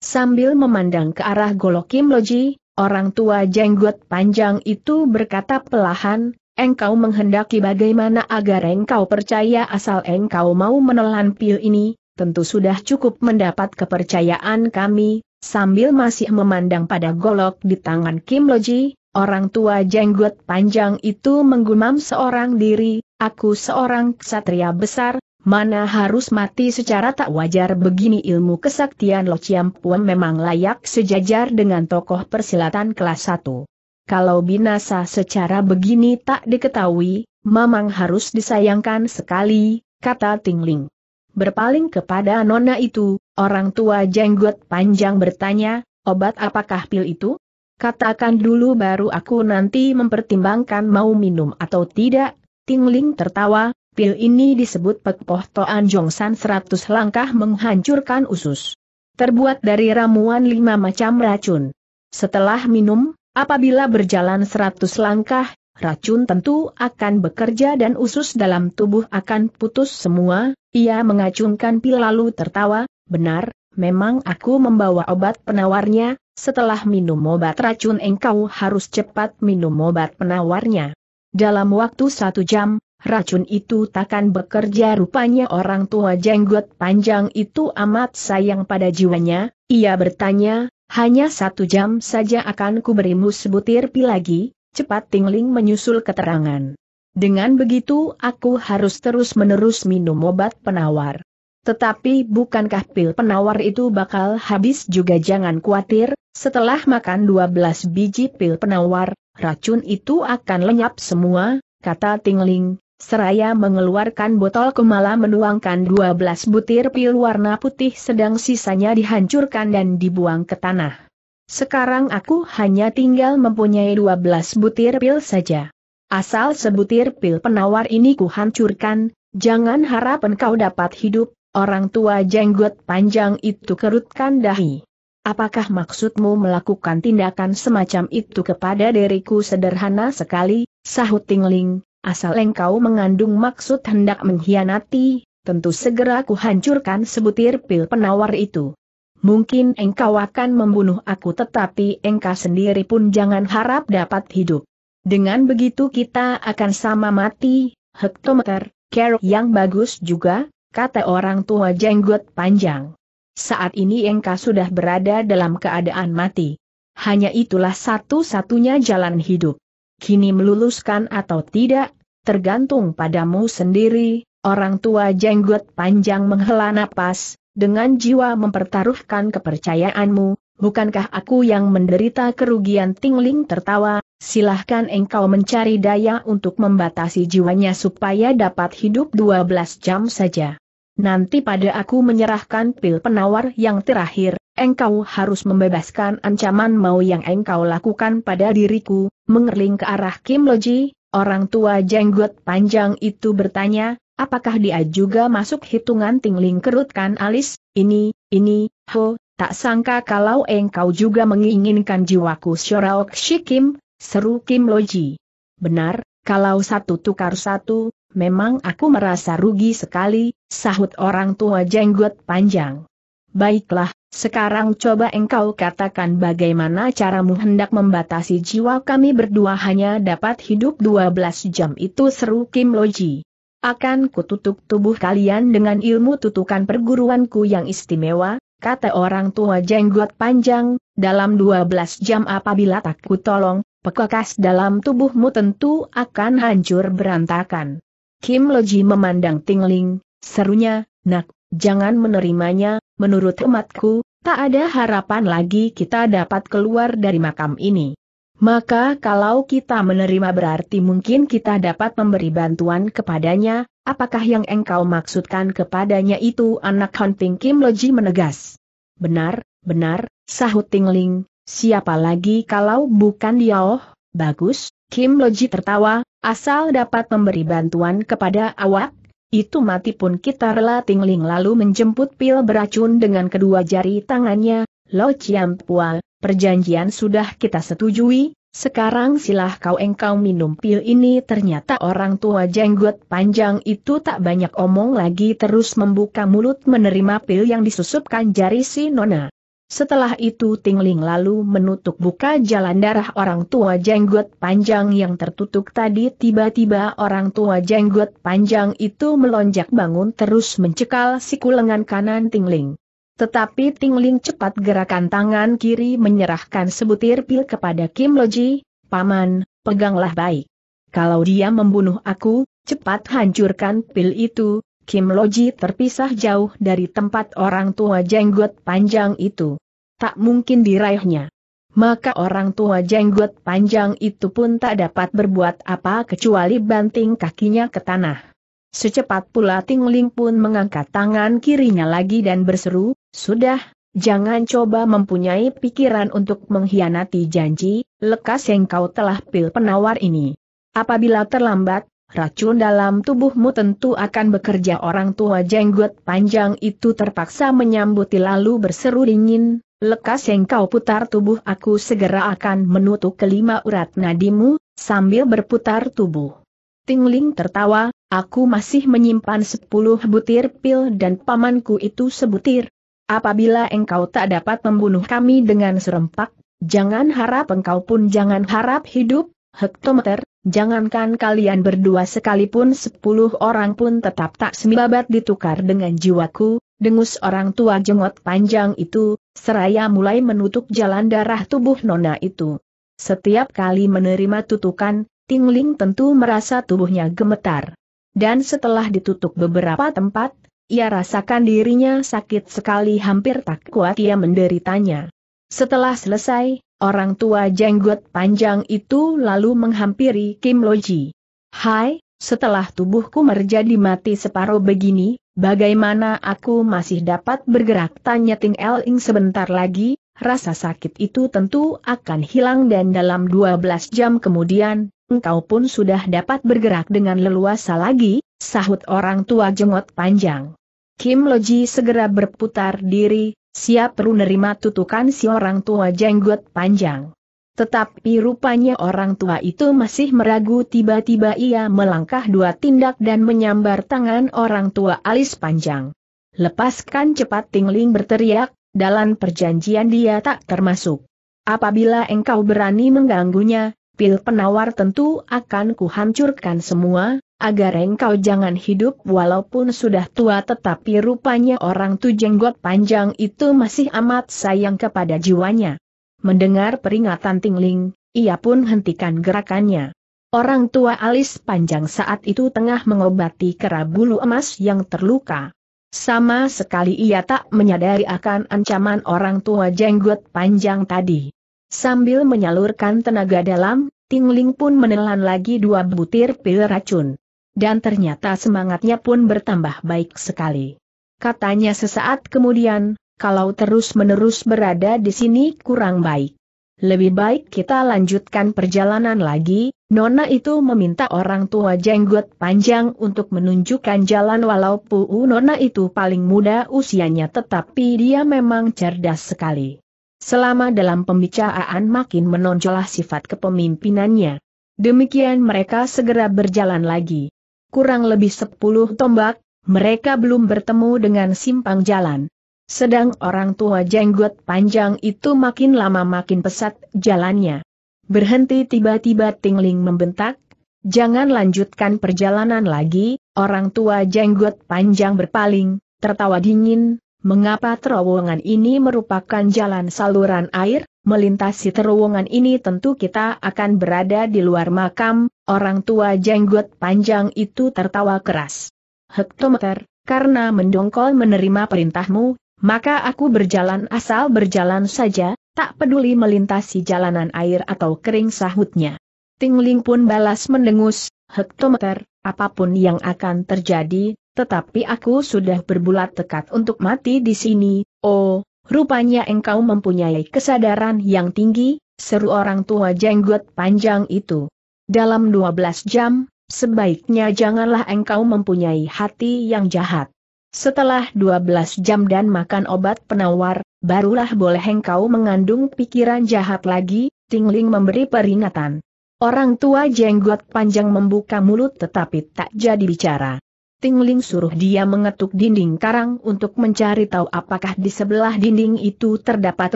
S1: Sambil memandang ke arah Golokim Loji, orang tua jenggot panjang itu berkata pelahan, engkau menghendaki bagaimana agar engkau percaya asal engkau mau menelan pil ini, tentu sudah cukup mendapat kepercayaan kami, Sambil masih memandang pada golok di tangan Kim Loji, orang tua jenggot panjang itu menggumam seorang diri, aku seorang ksatria besar, mana harus mati secara tak wajar begini ilmu kesaktian Lo Chiam Puan memang layak sejajar dengan tokoh persilatan kelas 1. Kalau binasa secara begini tak diketahui, memang harus disayangkan sekali, kata Tingling. Berpaling kepada nona itu, Orang tua jenggot panjang bertanya, obat apakah pil itu? Katakan dulu baru aku nanti mempertimbangkan mau minum atau tidak. Tingling tertawa, pil ini disebut Pekpoh Toan Jongsan 100 langkah menghancurkan usus. Terbuat dari ramuan lima macam racun. Setelah minum, apabila berjalan 100 langkah, racun tentu akan bekerja dan usus dalam tubuh akan putus semua, ia mengacungkan pil lalu tertawa, Benar, memang aku membawa obat penawarnya, setelah minum obat racun engkau harus cepat minum obat penawarnya. Dalam waktu satu jam, racun itu takkan bekerja rupanya orang tua jenggot panjang itu amat sayang pada jiwanya, ia bertanya, hanya satu jam saja akan kuberimu sebutir pil lagi, cepat tingling menyusul keterangan. Dengan begitu aku harus terus-menerus minum obat penawar. Tetapi bukankah pil penawar itu bakal habis juga jangan khawatir, setelah makan 12 biji pil penawar, racun itu akan lenyap semua, kata Tingling, seraya mengeluarkan botol kemala menuangkan 12 butir pil warna putih sedang sisanya dihancurkan dan dibuang ke tanah. Sekarang aku hanya tinggal mempunyai 12 butir pil saja. Asal sebutir pil penawar ini kuhancurkan, jangan harap engkau dapat hidup, Orang tua jenggot panjang itu kerutkan dahi. Apakah maksudmu melakukan tindakan semacam itu kepada diriku sederhana sekali, sahut Tingling, asal engkau mengandung maksud hendak mengkhianati, tentu segera kuhancurkan sebutir pil penawar itu. Mungkin engkau akan membunuh aku tetapi engkau sendiri pun jangan harap dapat hidup. Dengan begitu kita akan sama mati, hektometer, care yang bagus juga, kata orang tua jenggot panjang. Saat ini Engka sudah berada dalam keadaan mati. Hanya itulah satu-satunya jalan hidup. Kini meluluskan atau tidak, tergantung padamu sendiri, orang tua jenggot panjang menghela napas, dengan jiwa mempertaruhkan kepercayaanmu, bukankah aku yang menderita kerugian tingling tertawa, silahkan engkau mencari daya untuk membatasi jiwanya supaya dapat hidup 12 jam saja. Nanti pada aku menyerahkan pil penawar yang terakhir, engkau harus membebaskan ancaman mau yang engkau lakukan pada diriku, mengerling ke arah Kim Loji, orang tua jenggot panjang itu bertanya, apakah dia juga masuk hitungan tingling kerutkan alis, ini, ini, ho, tak sangka kalau engkau juga menginginkan jiwaku Shoraok Shikim, seru Kim Loji. Benar, kalau satu tukar satu, memang aku merasa rugi sekali, sahut orang tua jenggot panjang. Baiklah, sekarang coba engkau katakan bagaimana caramu hendak membatasi jiwa kami berdua hanya dapat hidup 12 jam itu seru Kim Loji. Akan kututup tubuh kalian dengan ilmu tutukan perguruanku yang istimewa, kata orang tua jenggot panjang, dalam 12 jam apabila tak kutolong, pekakas dalam tubuhmu tentu akan hancur berantakan. Kim Loji memandang Tingling, serunya, nak, jangan menerimanya, menurut umatku, tak ada harapan lagi kita dapat keluar dari makam ini. Maka kalau kita menerima berarti mungkin kita dapat memberi bantuan kepadanya, apakah yang engkau maksudkan kepadanya itu anak hunting Kim Loji menegas. Benar, benar, sahut Tingling, siapa lagi kalau bukan dia? Oh, bagus, Kim Loji tertawa, asal dapat memberi bantuan kepada awak, itu mati pun kita rela tingling lalu menjemput pil beracun dengan kedua jari tangannya, Lo Chiam Pua, perjanjian sudah kita setujui, sekarang silah kau engkau minum pil ini ternyata orang tua jenggot panjang itu tak banyak omong lagi terus membuka mulut menerima pil yang disusupkan jari si Nona. Setelah itu Tingling lalu menutup buka jalan darah orang tua jenggot panjang yang tertutup tadi tiba-tiba orang tua jenggot panjang itu melonjak bangun terus mencekal siku lengan kanan Tingling. Tetapi Tingling cepat gerakan tangan kiri menyerahkan sebutir pil kepada Kim Loji, Paman, peganglah baik. Kalau dia membunuh aku, cepat hancurkan pil itu, Kim Loji terpisah jauh dari tempat orang tua jenggot panjang itu tak mungkin diraihnya. Maka orang tua jenggot panjang itu pun tak dapat berbuat apa kecuali banting kakinya ke tanah. Secepat pula Tingling pun mengangkat tangan kirinya lagi dan berseru, Sudah, jangan coba mempunyai pikiran untuk mengkhianati janji, lekas yang kau telah pil penawar ini. Apabila terlambat, racun dalam tubuhmu tentu akan bekerja orang tua jenggot panjang itu terpaksa menyambuti lalu berseru dingin, lekas yang kau putar tubuh aku segera akan menutup kelima urat nadimu, sambil berputar tubuh. Tingling tertawa, aku masih menyimpan sepuluh butir pil dan pamanku itu sebutir. Apabila engkau tak dapat membunuh kami dengan serempak, jangan harap engkau pun jangan harap hidup, hektometer, Jangankan kalian berdua sekalipun sepuluh orang pun tetap tak semibabat ditukar dengan jiwaku, dengus orang tua jenggot panjang itu, seraya mulai menutup jalan darah tubuh nona itu. Setiap kali menerima tutukan, Tingling tentu merasa tubuhnya gemetar. Dan setelah ditutup beberapa tempat, ia rasakan dirinya sakit sekali hampir tak kuat ia menderitanya. Setelah selesai, orang tua jenggot panjang itu lalu menghampiri Kim Loji. Hai, setelah tubuhku merjadi mati separuh begini, bagaimana aku masih dapat bergerak? Tanya Ting Eling sebentar lagi, rasa sakit itu tentu akan hilang dan dalam 12 jam kemudian, engkau pun sudah dapat bergerak dengan leluasa lagi, sahut orang tua jenggot panjang. Kim Loji segera berputar diri, siap perlu nerima tutukan si orang tua jenggot panjang. Tetapi rupanya orang tua itu masih meragu tiba-tiba ia melangkah dua tindak dan menyambar tangan orang tua alis panjang. Lepaskan cepat Tingling berteriak, dalam perjanjian dia tak termasuk. Apabila engkau berani mengganggunya, pil penawar tentu akan kuhancurkan semua, agar engkau jangan hidup walaupun sudah tua tetapi rupanya orang tu jenggot panjang itu masih amat sayang kepada jiwanya. Mendengar peringatan Tingling, ia pun hentikan gerakannya. Orang tua alis panjang saat itu tengah mengobati kera bulu emas yang terluka. Sama sekali ia tak menyadari akan ancaman orang tua jenggot panjang tadi. Sambil menyalurkan tenaga dalam, Tingling pun menelan lagi dua butir pil racun. Dan ternyata semangatnya pun bertambah baik sekali. Katanya sesaat kemudian, kalau terus-menerus berada di sini kurang baik. Lebih baik kita lanjutkan perjalanan lagi, Nona itu meminta orang tua jenggot panjang untuk menunjukkan jalan walaupun Nona itu paling muda usianya tetapi dia memang cerdas sekali. Selama dalam pembicaraan makin menonjolah sifat kepemimpinannya. Demikian mereka segera berjalan lagi kurang lebih sepuluh tombak, mereka belum bertemu dengan simpang jalan. Sedang orang tua jenggot panjang itu makin lama makin pesat jalannya. Berhenti tiba-tiba Tingling membentak, jangan lanjutkan perjalanan lagi, orang tua jenggot panjang berpaling, tertawa dingin, Mengapa terowongan ini merupakan jalan saluran air? Melintasi terowongan ini tentu kita akan berada di luar makam, orang tua jenggot panjang itu tertawa keras. Hektometer, karena mendongkol menerima perintahmu, maka aku berjalan asal berjalan saja, tak peduli melintasi jalanan air atau kering sahutnya. Tingling pun balas mendengus, hektometer, apapun yang akan terjadi, tetapi aku sudah berbulat tekad untuk mati di sini, oh, rupanya engkau mempunyai kesadaran yang tinggi, seru orang tua jenggot panjang itu. Dalam 12 jam, sebaiknya janganlah engkau mempunyai hati yang jahat. Setelah 12 jam dan makan obat penawar, barulah boleh engkau mengandung pikiran jahat lagi, Tingling memberi peringatan. Orang tua jenggot panjang membuka mulut tetapi tak jadi bicara. Tingling suruh dia mengetuk dinding karang untuk mencari tahu apakah di sebelah dinding itu terdapat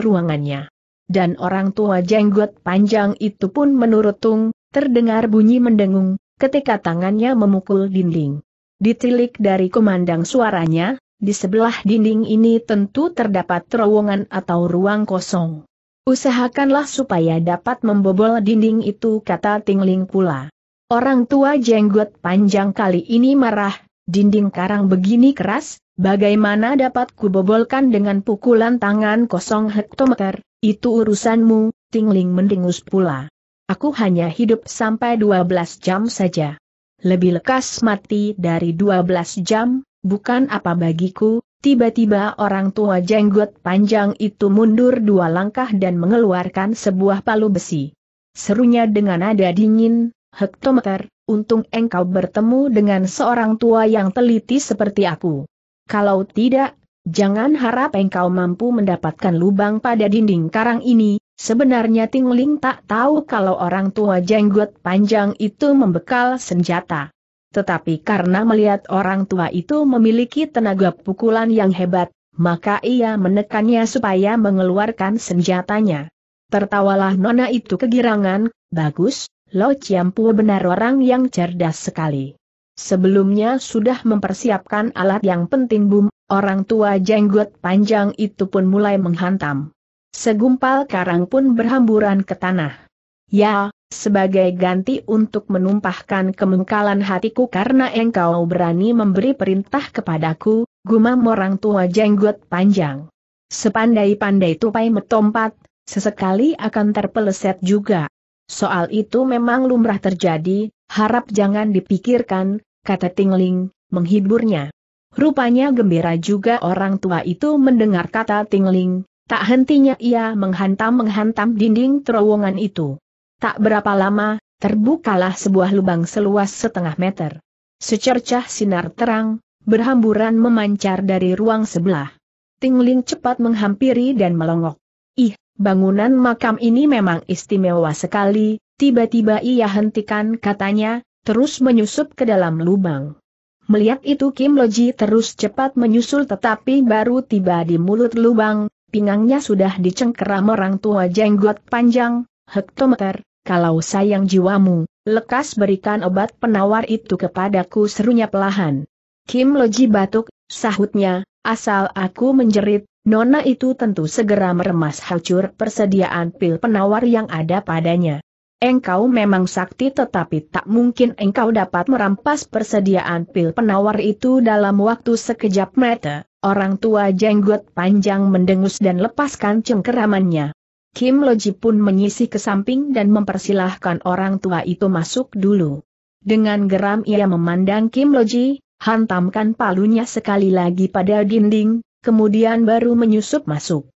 S1: ruangannya. Dan orang tua jenggot panjang itu pun menurut Tung, terdengar bunyi mendengung, ketika tangannya memukul dinding. Ditilik dari kemandang suaranya, di sebelah dinding ini tentu terdapat terowongan atau ruang kosong. Usahakanlah supaya dapat membobol dinding itu kata Tingling pula. Orang tua jenggot panjang kali ini marah dinding karang begini keras, bagaimana dapat kubobolkan dengan pukulan tangan kosong hektometer, itu urusanmu, Tingling mendengus pula. Aku hanya hidup sampai 12 jam saja. Lebih lekas mati dari 12 jam, bukan apa bagiku, tiba-tiba orang tua jenggot panjang itu mundur dua langkah dan mengeluarkan sebuah palu besi. Serunya dengan nada dingin, hektometer, untung engkau bertemu dengan seorang tua yang teliti seperti aku. Kalau tidak, jangan harap engkau mampu mendapatkan lubang pada dinding karang ini, sebenarnya Tingling tak tahu kalau orang tua jenggot panjang itu membekal senjata. Tetapi karena melihat orang tua itu memiliki tenaga pukulan yang hebat, maka ia menekannya supaya mengeluarkan senjatanya. Tertawalah nona itu kegirangan, bagus, Lo Chiampu benar orang yang cerdas sekali. Sebelumnya sudah mempersiapkan alat yang penting bum, orang tua jenggot panjang itu pun mulai menghantam. Segumpal karang pun berhamburan ke tanah. Ya, sebagai ganti untuk menumpahkan kemengkalan hatiku karena engkau berani memberi perintah kepadaku, gumam orang tua jenggot panjang. Sepandai-pandai tupai metompat, sesekali akan terpeleset juga. Soal itu memang lumrah terjadi, harap jangan dipikirkan, kata Tingling, menghiburnya. Rupanya gembira juga orang tua itu mendengar kata Tingling, tak hentinya ia menghantam-menghantam dinding terowongan itu. Tak berapa lama, terbukalah sebuah lubang seluas setengah meter. Secercah sinar terang, berhamburan memancar dari ruang sebelah. Tingling cepat menghampiri dan melongok. Ih, bangunan makam ini memang istimewa sekali, tiba-tiba ia hentikan katanya, terus menyusup ke dalam lubang. Melihat itu Kim Loji terus cepat menyusul tetapi baru tiba di mulut lubang, pinggangnya sudah dicengkeram orang tua jenggot panjang, hektometer, kalau sayang jiwamu, lekas berikan obat penawar itu kepadaku serunya pelahan. Kim Loji batuk, sahutnya, asal aku menjerit, Nona itu tentu segera meremas hancur persediaan pil penawar yang ada padanya. Engkau memang sakti tetapi tak mungkin engkau dapat merampas persediaan pil penawar itu dalam waktu sekejap mata. Orang tua jenggot panjang mendengus dan lepaskan cengkeramannya. Kim Loji pun menyisih ke samping dan mempersilahkan orang tua itu masuk dulu. Dengan geram ia memandang Kim Loji, hantamkan palunya sekali lagi pada dinding, kemudian baru menyusup masuk.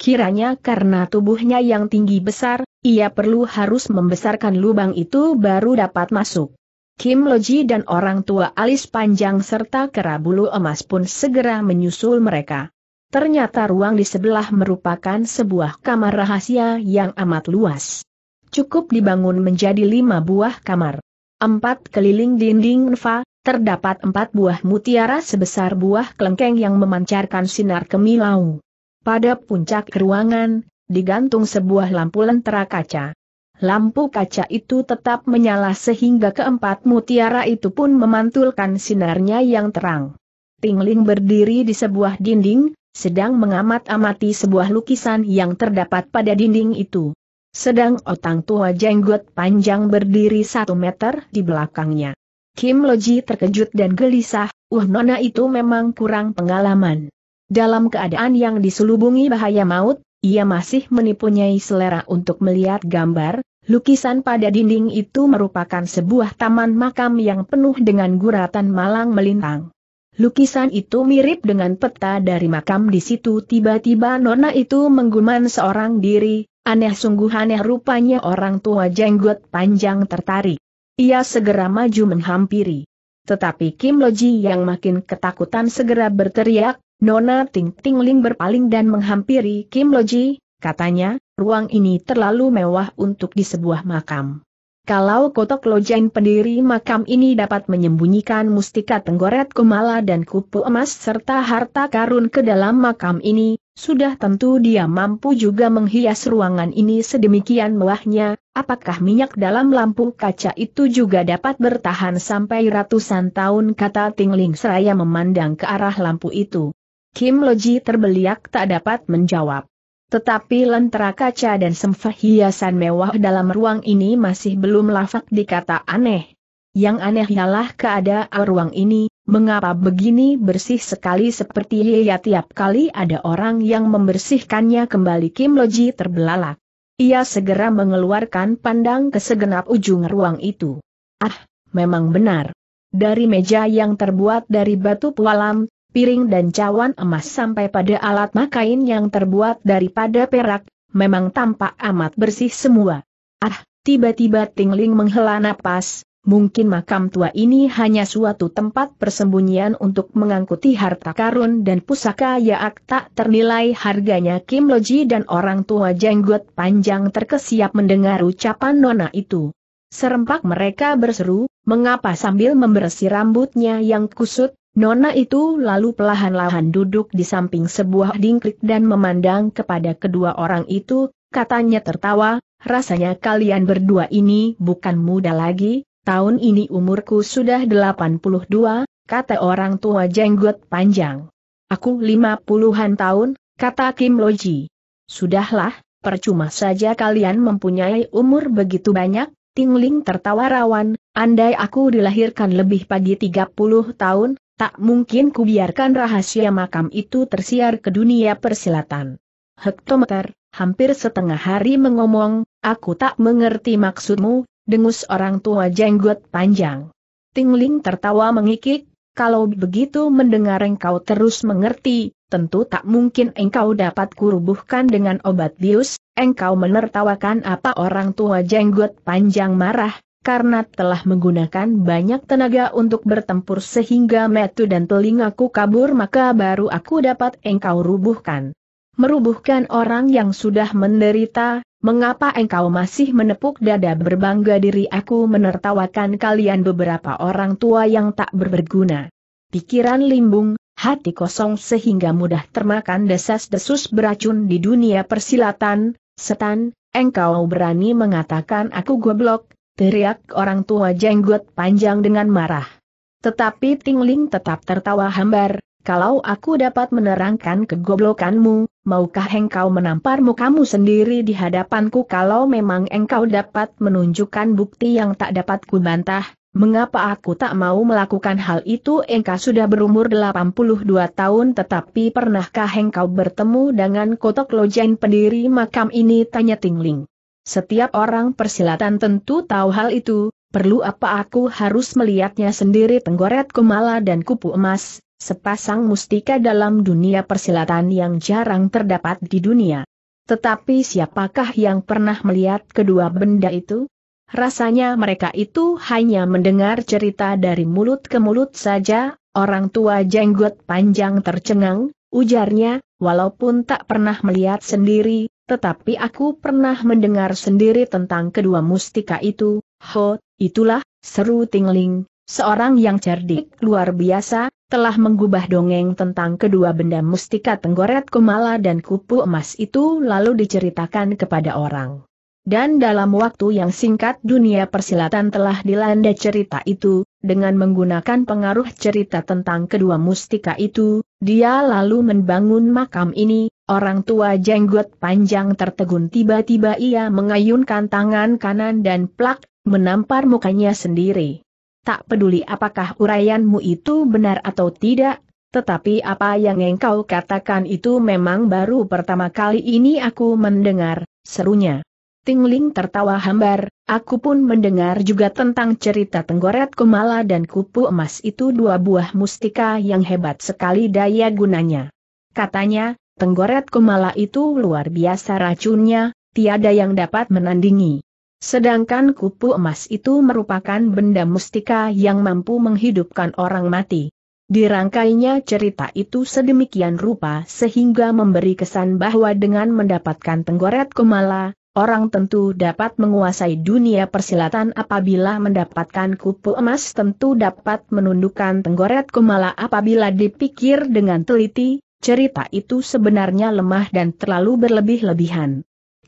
S1: Kiranya karena tubuhnya yang tinggi besar, ia perlu harus membesarkan lubang itu baru dapat masuk. Kim Loji dan orang tua alis panjang serta kerabulu emas pun segera menyusul mereka. Ternyata ruang di sebelah merupakan sebuah kamar rahasia yang amat luas. Cukup dibangun menjadi lima buah kamar. Empat keliling dinding nfa, terdapat empat buah mutiara sebesar buah kelengkeng yang memancarkan sinar kemilau. Pada puncak ruangan, digantung sebuah lampu lentera kaca. Lampu kaca itu tetap menyala sehingga keempat mutiara itu pun memantulkan sinarnya yang terang. Tingling berdiri di sebuah dinding, sedang mengamat-amati sebuah lukisan yang terdapat pada dinding itu. Sedang otang tua jenggot panjang berdiri satu meter di belakangnya. Kim Loji terkejut dan gelisah, uh nona itu memang kurang pengalaman. Dalam keadaan yang diselubungi bahaya maut, ia masih menipunyai selera untuk melihat gambar, lukisan pada dinding itu merupakan sebuah taman makam yang penuh dengan guratan malang melintang. Lukisan itu mirip dengan peta dari makam di situ tiba-tiba nona itu mengguman seorang diri, aneh sungguh aneh rupanya orang tua jenggot panjang tertarik. Ia segera maju menghampiri. Tetapi Kim Loji yang makin ketakutan segera berteriak, Nona Ting Ting Ling berpaling dan menghampiri Kim Loji, katanya, ruang ini terlalu mewah untuk di sebuah makam. Kalau kotok lojain pendiri makam ini dapat menyembunyikan mustika tenggoret kumala dan kupu emas serta harta karun ke dalam makam ini, sudah tentu dia mampu juga menghias ruangan ini sedemikian mewahnya, apakah minyak dalam lampu kaca itu juga dapat bertahan sampai ratusan tahun kata Tingling seraya memandang ke arah lampu itu. Kim Loji terbeliak tak dapat menjawab. Tetapi lentera kaca dan semfah hiasan mewah dalam ruang ini masih belum lafak dikata aneh. Yang aneh ialah keadaan ruang ini, Mengapa begini bersih sekali seperti ya tiap kali ada orang yang membersihkannya kembali Kim Loji terbelalak. Ia segera mengeluarkan pandang ke segenap ujung ruang itu. Ah, memang benar. Dari meja yang terbuat dari batu pualam, piring dan cawan emas sampai pada alat makain yang terbuat daripada perak, memang tampak amat bersih semua. Ah, tiba-tiba Tingling menghela napas, Mungkin makam tua ini hanya suatu tempat persembunyian untuk mengangkuti harta karun dan pusaka yaak tak ternilai harganya Kim Loji dan orang tua jenggot panjang terkesiap mendengar ucapan nona itu. Serempak mereka berseru, mengapa sambil membersih rambutnya yang kusut, nona itu lalu pelahan-lahan duduk di samping sebuah dingklik dan memandang kepada kedua orang itu, katanya tertawa, rasanya kalian berdua ini bukan muda lagi, tahun ini umurku sudah 82, kata orang tua jenggot panjang. Aku lima puluhan tahun, kata Kim Loji. Sudahlah, percuma saja kalian mempunyai umur begitu banyak, Tingling tertawa rawan, andai aku dilahirkan lebih pagi 30 tahun, tak mungkin kubiarkan rahasia makam itu tersiar ke dunia persilatan. Hektometer, hampir setengah hari mengomong, aku tak mengerti maksudmu, dengus orang tua jenggot panjang. Tingling tertawa mengikik, kalau begitu mendengar engkau terus mengerti, tentu tak mungkin engkau dapat kurubuhkan dengan obat bius, engkau menertawakan apa orang tua jenggot panjang marah, karena telah menggunakan banyak tenaga untuk bertempur sehingga metu dan telingaku kabur maka baru aku dapat engkau rubuhkan. Merubuhkan orang yang sudah menderita, Mengapa engkau masih menepuk dada berbangga diri aku menertawakan kalian beberapa orang tua yang tak berberguna? Pikiran limbung, hati kosong sehingga mudah termakan desas-desus beracun di dunia persilatan, setan, engkau berani mengatakan aku goblok, teriak orang tua jenggot panjang dengan marah. Tetapi Tingling tetap tertawa hambar, kalau aku dapat menerangkan kegoblokanmu, maukah engkau menampar mukamu sendiri di hadapanku kalau memang engkau dapat menunjukkan bukti yang tak dapat kubantah, mengapa aku tak mau melakukan hal itu engkau sudah berumur 82 tahun tetapi pernahkah engkau bertemu dengan kotok Lojain pendiri makam ini tanya Tingling. Setiap orang persilatan tentu tahu hal itu, perlu apa aku harus melihatnya sendiri tenggoret kumala dan kupu emas, sepasang mustika dalam dunia persilatan yang jarang terdapat di dunia. Tetapi siapakah yang pernah melihat kedua benda itu? Rasanya mereka itu hanya mendengar cerita dari mulut ke mulut saja, orang tua jenggot panjang tercengang, ujarnya, walaupun tak pernah melihat sendiri, tetapi aku pernah mendengar sendiri tentang kedua mustika itu, ho, itulah, seru tingling, seorang yang cerdik luar biasa, telah mengubah dongeng tentang kedua benda mustika tenggoret kumala dan kupu emas itu lalu diceritakan kepada orang. Dan dalam waktu yang singkat dunia persilatan telah dilanda cerita itu, dengan menggunakan pengaruh cerita tentang kedua mustika itu, dia lalu membangun makam ini, orang tua jenggot panjang tertegun tiba-tiba ia mengayunkan tangan kanan dan plak, menampar mukanya sendiri tak peduli apakah uraianmu itu benar atau tidak, tetapi apa yang engkau katakan itu memang baru pertama kali ini aku mendengar, serunya. Tingling tertawa hambar, aku pun mendengar juga tentang cerita tenggoret kumala dan kupu emas itu dua buah mustika yang hebat sekali daya gunanya. Katanya, tenggoret kumala itu luar biasa racunnya, tiada yang dapat menandingi. Sedangkan kupu emas itu merupakan benda mustika yang mampu menghidupkan orang mati. Dirangkainya cerita itu sedemikian rupa sehingga memberi kesan bahwa dengan mendapatkan tenggoret kumala, orang tentu dapat menguasai dunia persilatan apabila mendapatkan kupu emas tentu dapat menundukkan tenggoret kumala apabila dipikir dengan teliti, cerita itu sebenarnya lemah dan terlalu berlebih-lebihan.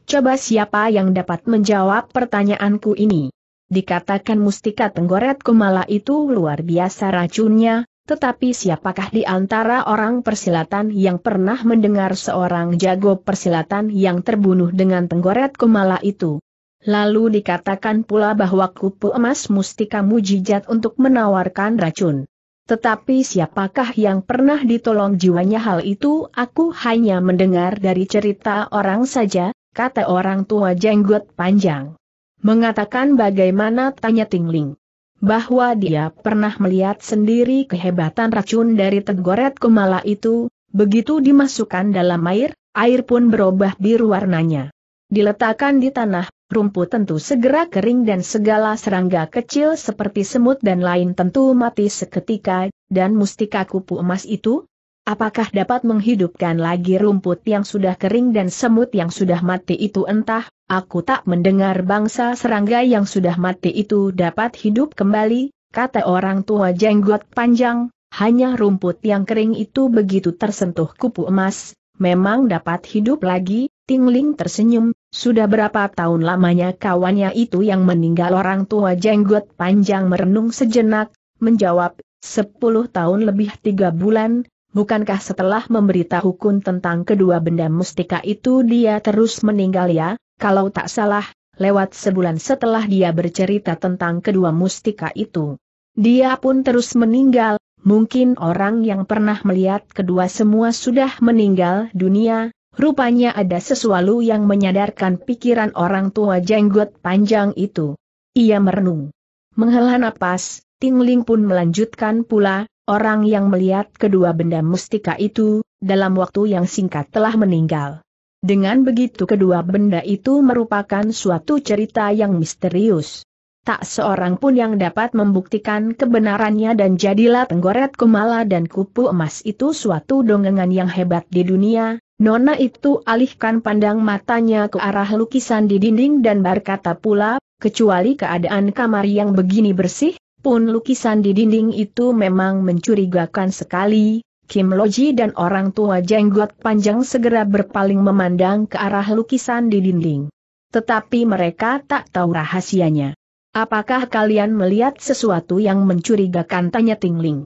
S1: Coba siapa yang dapat menjawab pertanyaanku ini? Dikatakan mustika tenggoret kumala itu luar biasa racunnya, tetapi siapakah di antara orang persilatan yang pernah mendengar seorang jago persilatan yang terbunuh dengan tenggoret kumala itu? Lalu dikatakan pula bahwa kupu emas mustika mujijat untuk menawarkan racun. Tetapi siapakah yang pernah ditolong jiwanya hal itu aku hanya mendengar dari cerita orang saja, kata orang tua jenggot panjang. Mengatakan bagaimana tanya Tingling. Bahwa dia pernah melihat sendiri kehebatan racun dari tegoret kumala itu, begitu dimasukkan dalam air, air pun berubah biru warnanya. Diletakkan di tanah, rumput tentu segera kering dan segala serangga kecil seperti semut dan lain tentu mati seketika, dan mustika kupu emas itu, Apakah dapat menghidupkan lagi rumput yang sudah kering dan semut yang sudah mati itu entah, aku tak mendengar bangsa serangga yang sudah mati itu dapat hidup kembali, kata orang tua jenggot panjang, hanya rumput yang kering itu begitu tersentuh kupu emas, memang dapat hidup lagi, Tingling tersenyum, sudah berapa tahun lamanya kawannya itu yang meninggal orang tua jenggot panjang merenung sejenak, menjawab, sepuluh tahun lebih tiga bulan, bukankah setelah memberitahukan tentang kedua benda mustika itu dia terus meninggal ya, kalau tak salah, lewat sebulan setelah dia bercerita tentang kedua mustika itu. Dia pun terus meninggal, mungkin orang yang pernah melihat kedua semua sudah meninggal dunia, Rupanya ada sesuatu yang menyadarkan pikiran orang tua jenggot panjang itu. Ia merenung. Menghela napas, Tingling pun melanjutkan pula, Orang yang melihat kedua benda mustika itu, dalam waktu yang singkat telah meninggal. Dengan begitu kedua benda itu merupakan suatu cerita yang misterius. Tak seorang pun yang dapat membuktikan kebenarannya dan jadilah tenggoret kumala dan kupu emas itu suatu dongengan yang hebat di dunia, Nona itu alihkan pandang matanya ke arah lukisan di dinding dan berkata pula, kecuali keadaan kamar yang begini bersih, pun lukisan di dinding itu memang mencurigakan sekali, Kim Loji dan orang tua jenggot panjang segera berpaling memandang ke arah lukisan di dinding. Tetapi mereka tak tahu rahasianya. Apakah kalian melihat sesuatu yang mencurigakan tanya Tingling?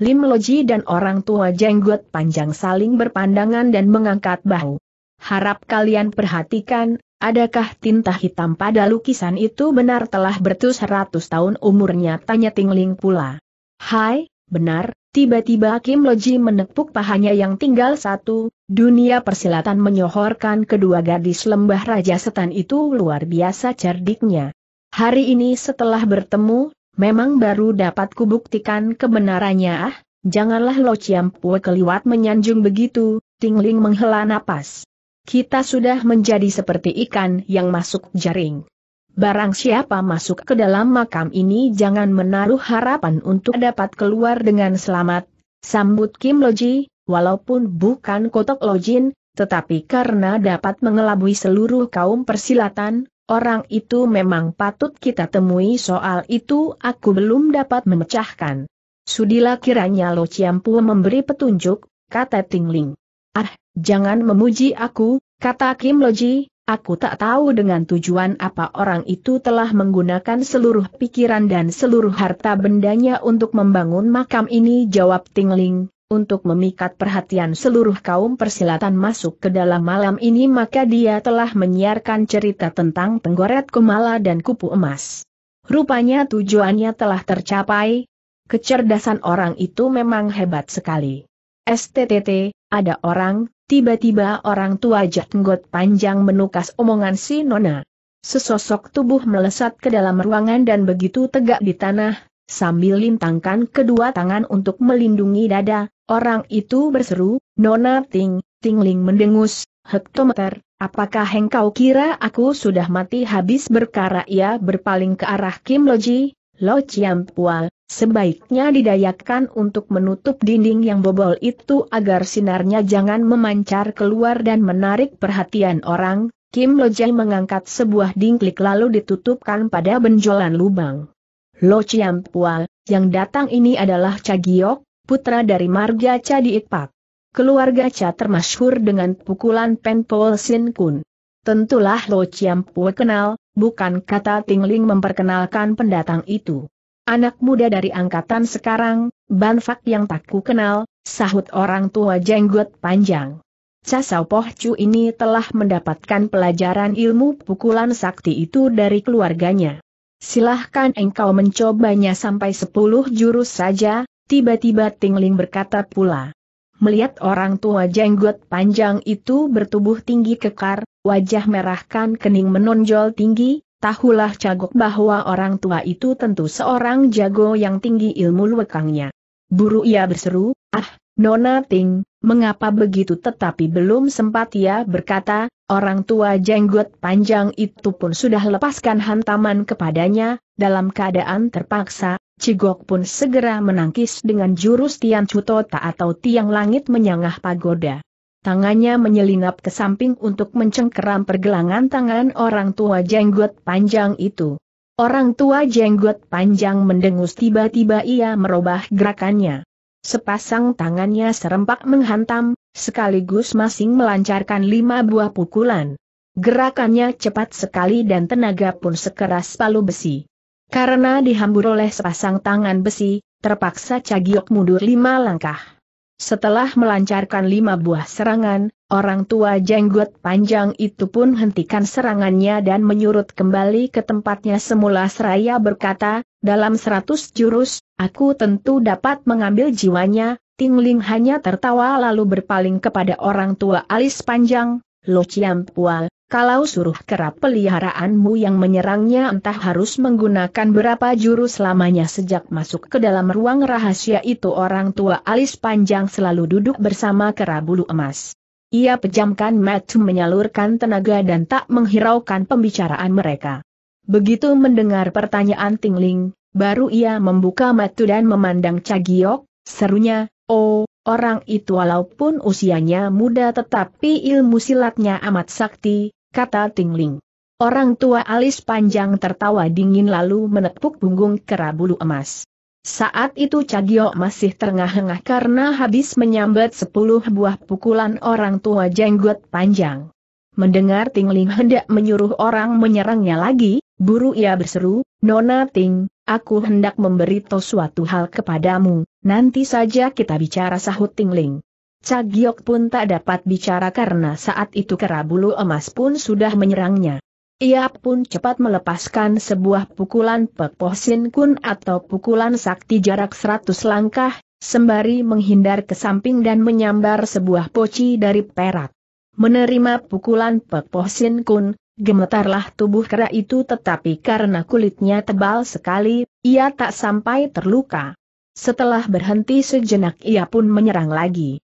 S1: Lim Loji dan orang tua jenggot panjang saling berpandangan dan mengangkat bahu. Harap kalian perhatikan, Adakah tinta hitam pada lukisan itu benar telah bertus ratus tahun umurnya? Tanya Tingling pula. Hai, benar, tiba-tiba Kim Loji menepuk pahanya yang tinggal satu, dunia persilatan menyohorkan kedua gadis lembah Raja Setan itu luar biasa cerdiknya. Hari ini setelah bertemu, memang baru dapat kubuktikan kebenarannya ah, janganlah Lo Pue keliwat menyanjung begitu, Tingling menghela napas. Kita sudah menjadi seperti ikan yang masuk jaring. Barang siapa masuk ke dalam makam ini jangan menaruh harapan untuk dapat keluar dengan selamat, sambut Kim Loji, walaupun bukan kotok lojin, tetapi karena dapat mengelabui seluruh kaum persilatan, orang itu memang patut kita temui soal itu aku belum dapat memecahkan. Sudilah kiranya Lo Chiampu memberi petunjuk, kata Tingling. Ah, Jangan memuji aku, kata Kim Loji, aku tak tahu dengan tujuan apa orang itu telah menggunakan seluruh pikiran dan seluruh harta bendanya untuk membangun makam ini jawab Ting Ling. untuk memikat perhatian seluruh kaum persilatan masuk ke dalam malam ini maka dia telah menyiarkan cerita tentang penggoret Kumala dan kupu emas. Rupanya tujuannya telah tercapai, kecerdasan orang itu memang hebat sekali. STTT, ada orang, Tiba-tiba orang tua Jatenggot panjang menukas omongan si Nona. Sesosok tubuh melesat ke dalam ruangan dan begitu tegak di tanah, sambil lintangkan kedua tangan untuk melindungi dada, orang itu berseru, Nona Ting, Tingling mendengus, hektometer, apakah engkau kira aku sudah mati habis berkara ia berpaling ke arah Kim Loji, Lo Chiam Pual, Sebaiknya didayakan untuk menutup dinding yang bobol itu agar sinarnya jangan memancar keluar dan menarik perhatian orang, Kim Lojai mengangkat sebuah dingklik lalu ditutupkan pada benjolan lubang. Lo Pua, yang datang ini adalah Cagiok, putra dari marga Cadi Ipak. Keluarga Cha termasyhur dengan pukulan Penpol Sin Kun. Tentulah Lo Pua kenal, bukan kata Tingling memperkenalkan pendatang itu anak muda dari angkatan sekarang, Banfak yang tak ku kenal, sahut orang tua jenggot panjang. Casau Pohcu ini telah mendapatkan pelajaran ilmu pukulan sakti itu dari keluarganya. Silahkan engkau mencobanya sampai sepuluh jurus saja, tiba-tiba Tingling berkata pula. Melihat orang tua jenggot panjang itu bertubuh tinggi kekar, wajah merahkan kening menonjol tinggi, Tahulah Cagok bahwa orang tua itu tentu seorang jago yang tinggi ilmu lekangnya. Buru ia berseru, ah, Nona Ting, mengapa begitu tetapi belum sempat ia berkata, orang tua jenggot panjang itu pun sudah lepaskan hantaman kepadanya, dalam keadaan terpaksa, Cigok pun segera menangkis dengan jurus Tian Cuto atau Tiang Langit menyangah pagoda tangannya menyelinap ke samping untuk mencengkeram pergelangan tangan orang tua jenggot panjang itu. Orang tua jenggot panjang mendengus tiba-tiba ia merubah gerakannya. Sepasang tangannya serempak menghantam, sekaligus masing melancarkan lima buah pukulan. Gerakannya cepat sekali dan tenaga pun sekeras palu besi. Karena dihambur oleh sepasang tangan besi, terpaksa Cagiok mundur lima langkah. Setelah melancarkan lima buah serangan, orang tua jenggot panjang itu pun hentikan serangannya dan menyurut kembali ke tempatnya semula seraya berkata, dalam seratus jurus, aku tentu dapat mengambil jiwanya, Tingling hanya tertawa lalu berpaling kepada orang tua alis panjang, Lo Chiam Pua, kalau suruh kerap peliharaanmu yang menyerangnya entah harus menggunakan berapa jurus lamanya sejak masuk ke dalam ruang rahasia itu orang tua alis panjang selalu duduk bersama kera bulu emas. Ia pejamkan mata menyalurkan tenaga dan tak menghiraukan pembicaraan mereka. Begitu mendengar pertanyaan Tingling, baru ia membuka mata dan memandang Cagiok, serunya, oh, Orang itu walaupun usianya muda tetapi ilmu silatnya amat sakti, kata Tingling. Orang tua alis panjang tertawa dingin lalu menepuk punggung bulu emas. Saat itu Cagio masih terengah-engah karena habis menyambat sepuluh buah pukulan orang tua jenggot panjang. Mendengar Tingling hendak menyuruh orang menyerangnya lagi, buru ia berseru, Nona Ting, aku hendak tahu suatu hal kepadamu, nanti saja kita bicara sahut Tingling. Cagiok pun tak dapat bicara karena saat itu kerabulu emas pun sudah menyerangnya. Ia pun cepat melepaskan sebuah pukulan pepoh kun atau pukulan sakti jarak seratus langkah, sembari menghindar ke samping dan menyambar sebuah poci dari perak. Menerima pukulan pepoh kun, gemetarlah tubuh kera itu tetapi karena kulitnya tebal sekali, ia tak sampai terluka. Setelah berhenti sejenak ia pun menyerang lagi.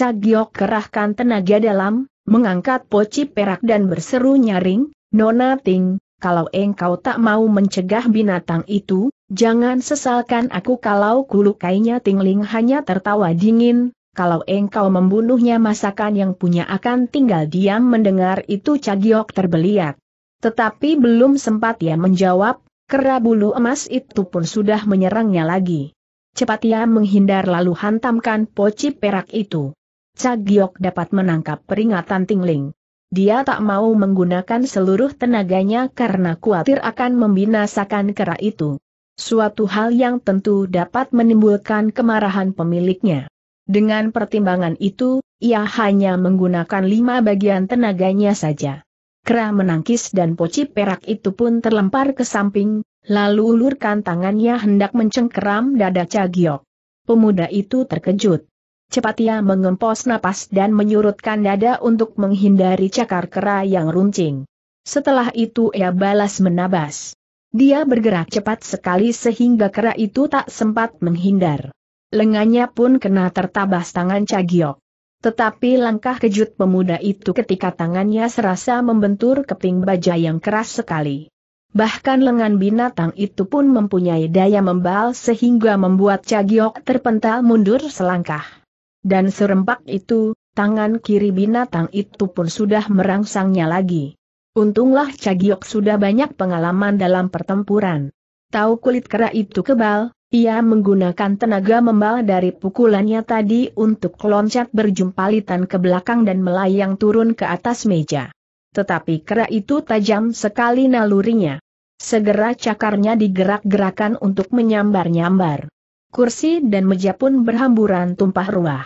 S1: Cagiok kerahkan tenaga dalam, mengangkat poci perak dan berseru nyaring, Nona Ting, kalau engkau tak mau mencegah binatang itu, jangan sesalkan aku kalau kulukainya Tingling hanya tertawa dingin, kalau engkau membunuhnya masakan yang punya akan tinggal diam mendengar itu Cagiok terbeliak. Tetapi belum sempat ia menjawab, kera bulu emas itu pun sudah menyerangnya lagi. Cepat ia menghindar lalu hantamkan poci perak itu. Cagiok dapat menangkap peringatan Tingling. Dia tak mau menggunakan seluruh tenaganya karena khawatir akan membinasakan kera itu. Suatu hal yang tentu dapat menimbulkan kemarahan pemiliknya. Dengan pertimbangan itu, ia hanya menggunakan lima bagian tenaganya saja. Kera menangkis dan poci perak itu pun terlempar ke samping, lalu ulurkan tangannya hendak mencengkeram dada Cagiok. Pemuda itu terkejut. Cepat ia mengempos napas dan menyurutkan dada untuk menghindari cakar kera yang runcing. Setelah itu ia balas menabas. Dia bergerak cepat sekali sehingga kera itu tak sempat menghindar. Lengannya pun kena tertabas tangan Cagiok. Tetapi langkah kejut pemuda itu ketika tangannya serasa membentur keping baja yang keras sekali. Bahkan lengan binatang itu pun mempunyai daya membal sehingga membuat Cagiok terpental mundur selangkah. Dan serempak itu, tangan kiri binatang itu pun sudah merangsangnya lagi. Untunglah Cagiok sudah banyak pengalaman dalam pertempuran. Tahu kulit kera itu kebal, ia menggunakan tenaga membal dari pukulannya tadi untuk loncat berjumpalitan ke belakang dan melayang turun ke atas meja. Tetapi kera itu tajam sekali nalurinya. Segera cakarnya digerak-gerakan untuk menyambar-nyambar. Kursi dan meja pun berhamburan tumpah ruah.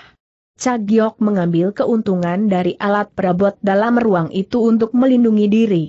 S1: Cagiok mengambil keuntungan dari alat perabot dalam ruang itu untuk melindungi diri.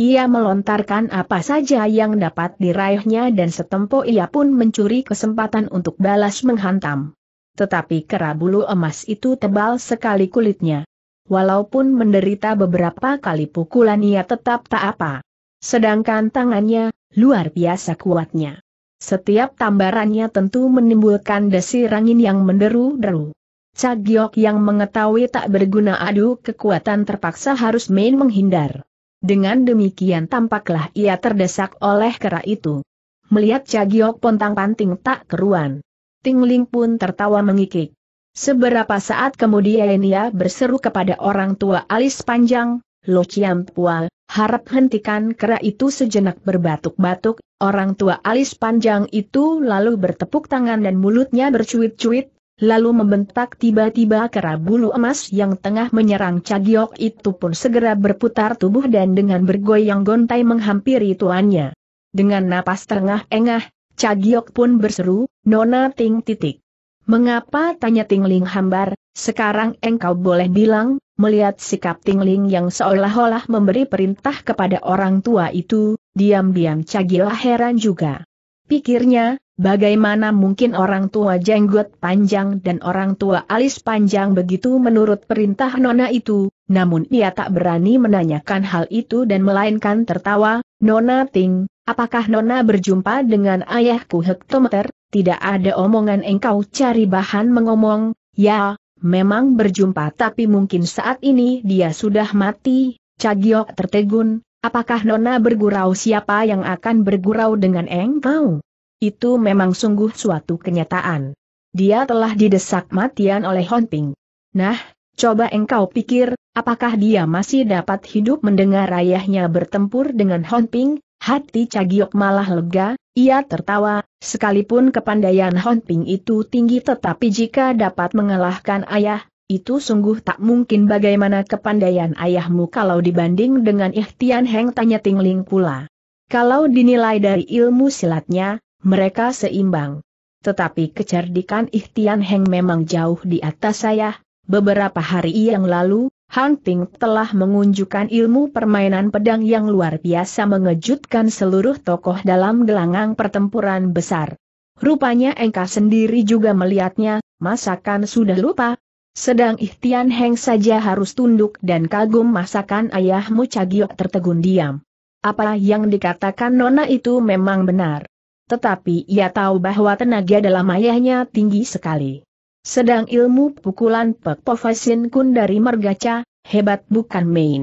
S1: Ia melontarkan apa saja yang dapat diraihnya dan setempo ia pun mencuri kesempatan untuk balas menghantam. Tetapi kera bulu emas itu tebal sekali kulitnya. Walaupun menderita beberapa kali pukulan ia tetap tak apa. Sedangkan tangannya, luar biasa kuatnya. Setiap tambarannya tentu menimbulkan desir angin yang menderu-deru. Cagiok yang mengetahui tak berguna adu kekuatan terpaksa harus main menghindar. Dengan demikian tampaklah ia terdesak oleh kera itu. Melihat Cagiok pontang-panting tak keruan. Tingling pun tertawa mengikik. Seberapa saat kemudian ia berseru kepada orang tua alis panjang, Lo Chiam Pua, harap hentikan kera itu sejenak berbatuk-batuk, Orang tua alis panjang itu lalu bertepuk tangan dan mulutnya bercuit-cuit, lalu membentak tiba-tiba kera bulu emas yang tengah menyerang Cagiok itu pun segera berputar tubuh dan dengan bergoyang gontai menghampiri tuannya. Dengan napas terengah-engah, Cagiok pun berseru, Nona Ting titik. Mengapa tanya Tingling hambar, sekarang engkau boleh bilang, Melihat sikap Tingling yang seolah-olah memberi perintah kepada orang tua itu, diam-diam Cagilah heran juga. Pikirnya, bagaimana mungkin orang tua jenggot panjang dan orang tua alis panjang begitu menurut perintah Nona itu, namun ia tak berani menanyakan hal itu dan melainkan tertawa, Nona Ting, apakah Nona berjumpa dengan ayahku hektometer, tidak ada omongan engkau cari bahan mengomong, ya, Memang berjumpa tapi mungkin saat ini dia sudah mati, Cagiok tertegun, apakah Nona bergurau siapa yang akan bergurau dengan engkau? Itu memang sungguh suatu kenyataan. Dia telah didesak matian oleh Honping. Nah, coba engkau pikir, apakah dia masih dapat hidup mendengar ayahnya bertempur dengan Honping, Hati Cagiok malah lega, ia tertawa, sekalipun kepandaian Ping itu tinggi tetapi jika dapat mengalahkan ayah, itu sungguh tak mungkin bagaimana kepandaian ayahmu kalau dibanding dengan Ihtian Heng tanya Tingling pula. Kalau dinilai dari ilmu silatnya, mereka seimbang. Tetapi kecerdikan Ihtian Heng memang jauh di atas saya, beberapa hari yang lalu, Hunting telah mengunjukkan ilmu permainan pedang yang luar biasa mengejutkan seluruh tokoh dalam gelanggang pertempuran besar. Rupanya Engka sendiri juga melihatnya, masakan sudah lupa. Sedang Ihtian Heng saja harus tunduk dan kagum masakan ayahmu Cagiok tertegun diam. Apa yang dikatakan Nona itu memang benar. Tetapi ia tahu bahwa tenaga dalam ayahnya tinggi sekali. Sedang ilmu pukulan Pek Pofasin Kun dari Mergaca, hebat bukan main.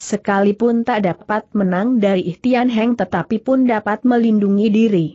S1: Sekalipun tak dapat menang dari Ihtian Heng tetapi pun dapat melindungi diri.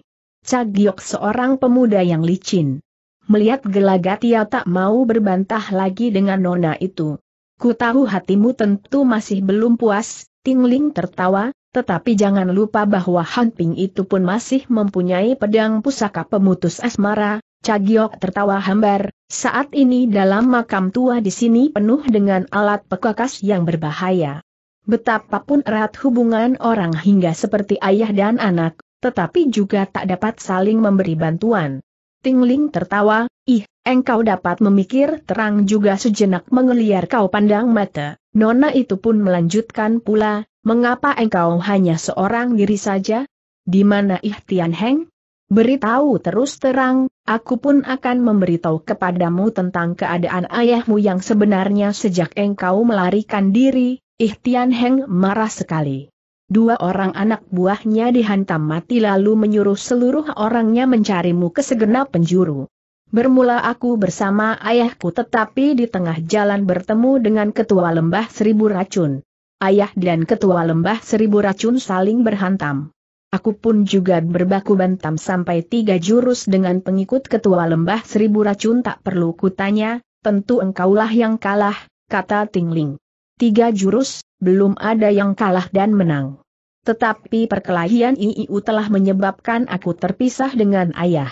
S1: Cagiok seorang pemuda yang licin. Melihat gelagat ia tak mau berbantah lagi dengan nona itu. Ku tahu hatimu tentu masih belum puas, Tingling tertawa, tetapi jangan lupa bahwa Han Ping itu pun masih mempunyai pedang pusaka pemutus asmara, Cagiok tertawa hambar, saat ini dalam makam tua di sini penuh dengan alat pekakas yang berbahaya. Betapapun erat hubungan orang hingga seperti ayah dan anak, tetapi juga tak dapat saling memberi bantuan. Tingling tertawa, ih, engkau dapat memikir terang juga sejenak mengeliar kau pandang mata. Nona itu pun melanjutkan pula, mengapa engkau hanya seorang diri saja? Di mana Tian Heng? Beritahu terus terang, aku pun akan memberitahu kepadamu tentang keadaan ayahmu yang sebenarnya sejak engkau melarikan diri, Ihtian Heng marah sekali. Dua orang anak buahnya dihantam mati lalu menyuruh seluruh orangnya mencarimu ke segenap penjuru. Bermula aku bersama ayahku tetapi di tengah jalan bertemu dengan ketua lembah seribu racun. Ayah dan ketua lembah seribu racun saling berhantam. Aku pun juga berbaku bantam sampai tiga jurus dengan pengikut ketua lembah seribu racun tak perlu kutanya, tentu engkaulah yang kalah, kata Tingling. Tiga jurus, belum ada yang kalah dan menang. Tetapi perkelahian IIU telah menyebabkan aku terpisah dengan ayah.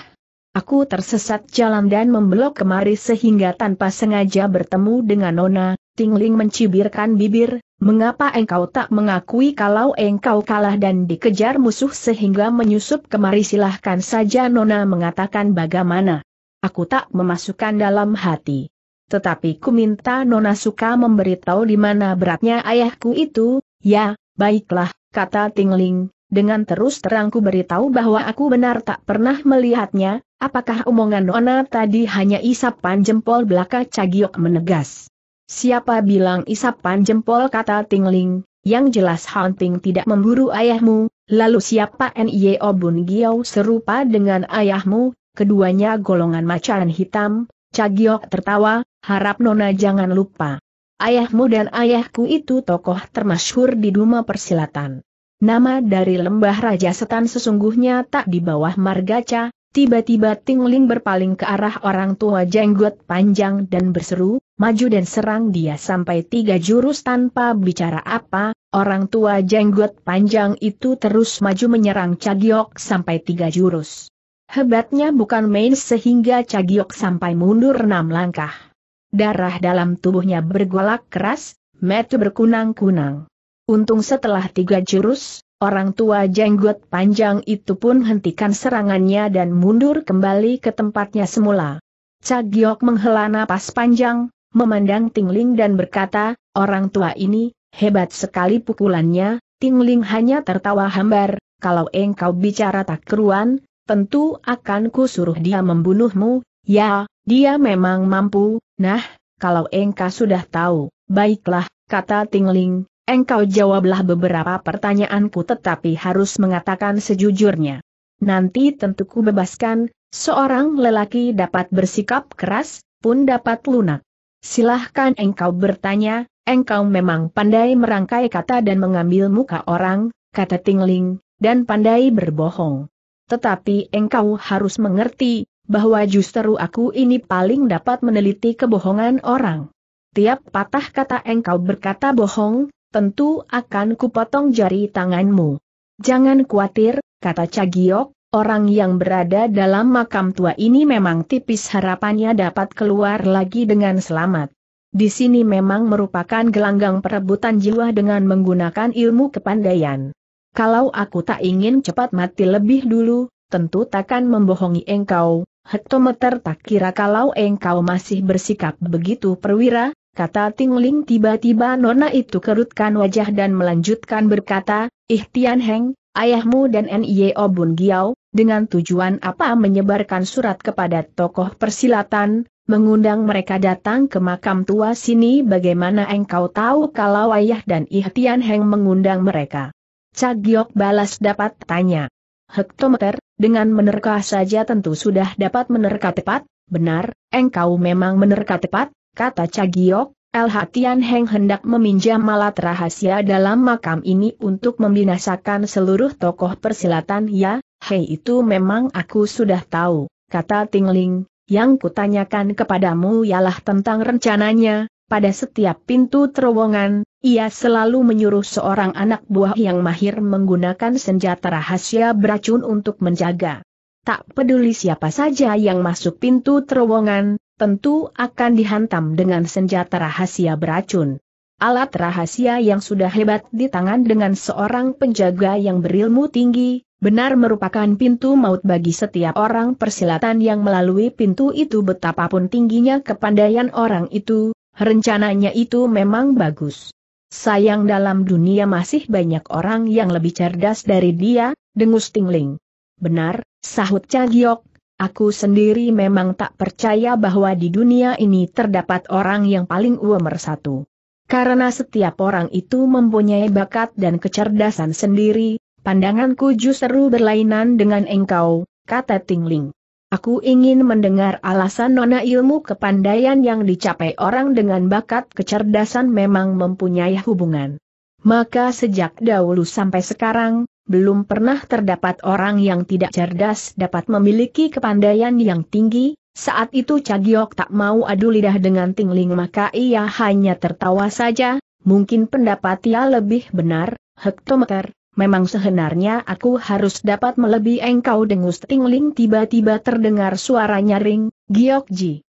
S1: Aku tersesat jalan dan membelok kemari sehingga tanpa sengaja bertemu dengan Nona, Tingling mencibirkan bibir, mengapa engkau tak mengakui kalau engkau kalah dan dikejar musuh sehingga menyusup kemari silahkan saja Nona mengatakan bagaimana. Aku tak memasukkan dalam hati. Tetapi ku minta Nona suka memberitahu di mana beratnya ayahku itu, ya, baiklah, kata Tingling, dengan terus terangku beritahu bahwa aku benar tak pernah melihatnya, apakah omongan Nona tadi hanya isapan jempol belaka Cagiok menegas. Siapa bilang isapan jempol kata Tingling, yang jelas Hunting tidak memburu ayahmu, lalu siapa N.I.O. Bun Giao serupa dengan ayahmu, keduanya golongan macan hitam, Cagiok tertawa, harap Nona jangan lupa. Ayahmu dan ayahku itu tokoh termasyhur di Duma Persilatan. Nama dari lembah Raja Setan sesungguhnya tak di bawah Margaca, Tiba-tiba Tingling berpaling ke arah orang tua jenggot panjang dan berseru, maju dan serang dia sampai tiga jurus tanpa bicara apa, orang tua jenggot panjang itu terus maju menyerang Cagiok sampai tiga jurus. Hebatnya bukan main sehingga Cagiok sampai mundur enam langkah. Darah dalam tubuhnya bergolak keras, metu berkunang-kunang. Untung setelah tiga jurus, Orang tua jenggot panjang itu pun hentikan serangannya dan mundur kembali ke tempatnya semula. Cagiok menghela napas panjang, memandang Tingling dan berkata, orang tua ini, hebat sekali pukulannya, Tingling hanya tertawa hambar, kalau engkau bicara tak keruan, tentu akan kusuruh dia membunuhmu, ya, dia memang mampu, nah, kalau engkau sudah tahu, baiklah, kata Tingling, Engkau jawablah beberapa pertanyaanku tetapi harus mengatakan sejujurnya. Nanti tentu ku bebaskan, seorang lelaki dapat bersikap keras, pun dapat lunak. Silahkan engkau bertanya, engkau memang pandai merangkai kata dan mengambil muka orang, kata Tingling, dan pandai berbohong. Tetapi engkau harus mengerti, bahwa justru aku ini paling dapat meneliti kebohongan orang. Tiap patah kata engkau berkata bohong, tentu akan kupotong jari tanganmu. Jangan khawatir, kata Cagiok, orang yang berada dalam makam tua ini memang tipis harapannya dapat keluar lagi dengan selamat. Di sini memang merupakan gelanggang perebutan jiwa dengan menggunakan ilmu kepandaian. Kalau aku tak ingin cepat mati lebih dulu, tentu takkan membohongi engkau, hektometer tak kira kalau engkau masih bersikap begitu perwira, kata Tingling tiba-tiba nona itu kerutkan wajah dan melanjutkan berkata, Ih Tian Heng, ayahmu dan N.I.O. Obun Giao, dengan tujuan apa menyebarkan surat kepada tokoh persilatan, mengundang mereka datang ke makam tua sini bagaimana engkau tahu kalau ayah dan Tian Heng mengundang mereka. Cagiok balas dapat tanya. Hektometer, dengan menerka saja tentu sudah dapat menerka tepat, benar, engkau memang menerka tepat, kata Cagiok, El Hatian Heng hendak meminjam malat rahasia dalam makam ini untuk membinasakan seluruh tokoh persilatan ya, hei itu memang aku sudah tahu, kata Tingling, yang kutanyakan kepadamu ialah tentang rencananya, pada setiap pintu terowongan, ia selalu menyuruh seorang anak buah yang mahir menggunakan senjata rahasia beracun untuk menjaga. Tak peduli siapa saja yang masuk pintu terowongan, tentu akan dihantam dengan senjata rahasia beracun. Alat rahasia yang sudah hebat di tangan dengan seorang penjaga yang berilmu tinggi, benar merupakan pintu maut bagi setiap orang persilatan yang melalui pintu itu betapapun tingginya kepandaian orang itu, rencananya itu memang bagus. Sayang dalam dunia masih banyak orang yang lebih cerdas dari dia, dengus tingling. Benar, sahut Cagiok Aku sendiri memang tak percaya bahwa di dunia ini terdapat orang yang paling uemer satu. Karena setiap orang itu mempunyai bakat dan kecerdasan sendiri, pandanganku justru berlainan dengan engkau, kata Tingling. Aku ingin mendengar alasan nona ilmu kepandaian yang dicapai orang dengan bakat kecerdasan memang mempunyai hubungan. Maka sejak dahulu sampai sekarang, belum pernah terdapat orang yang tidak cerdas dapat memiliki kepandaian yang tinggi, saat itu Cagiok tak mau adu lidah dengan Tingling maka ia hanya tertawa saja, mungkin pendapat ia lebih benar, hektometer, Memang sebenarnya aku harus dapat melebihi engkau dengus tingling tiba-tiba terdengar suara nyaring, Giok Ji,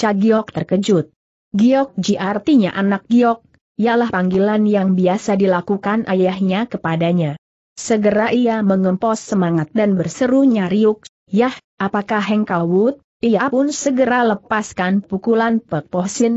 S1: Cagiok terkejut. Giok Ji artinya anak Giok, ialah panggilan yang biasa dilakukan ayahnya kepadanya. Segera ia mengempos semangat dan berseru nyariuk, Yah, apakah engkau Ia pun segera lepaskan pukulan Pek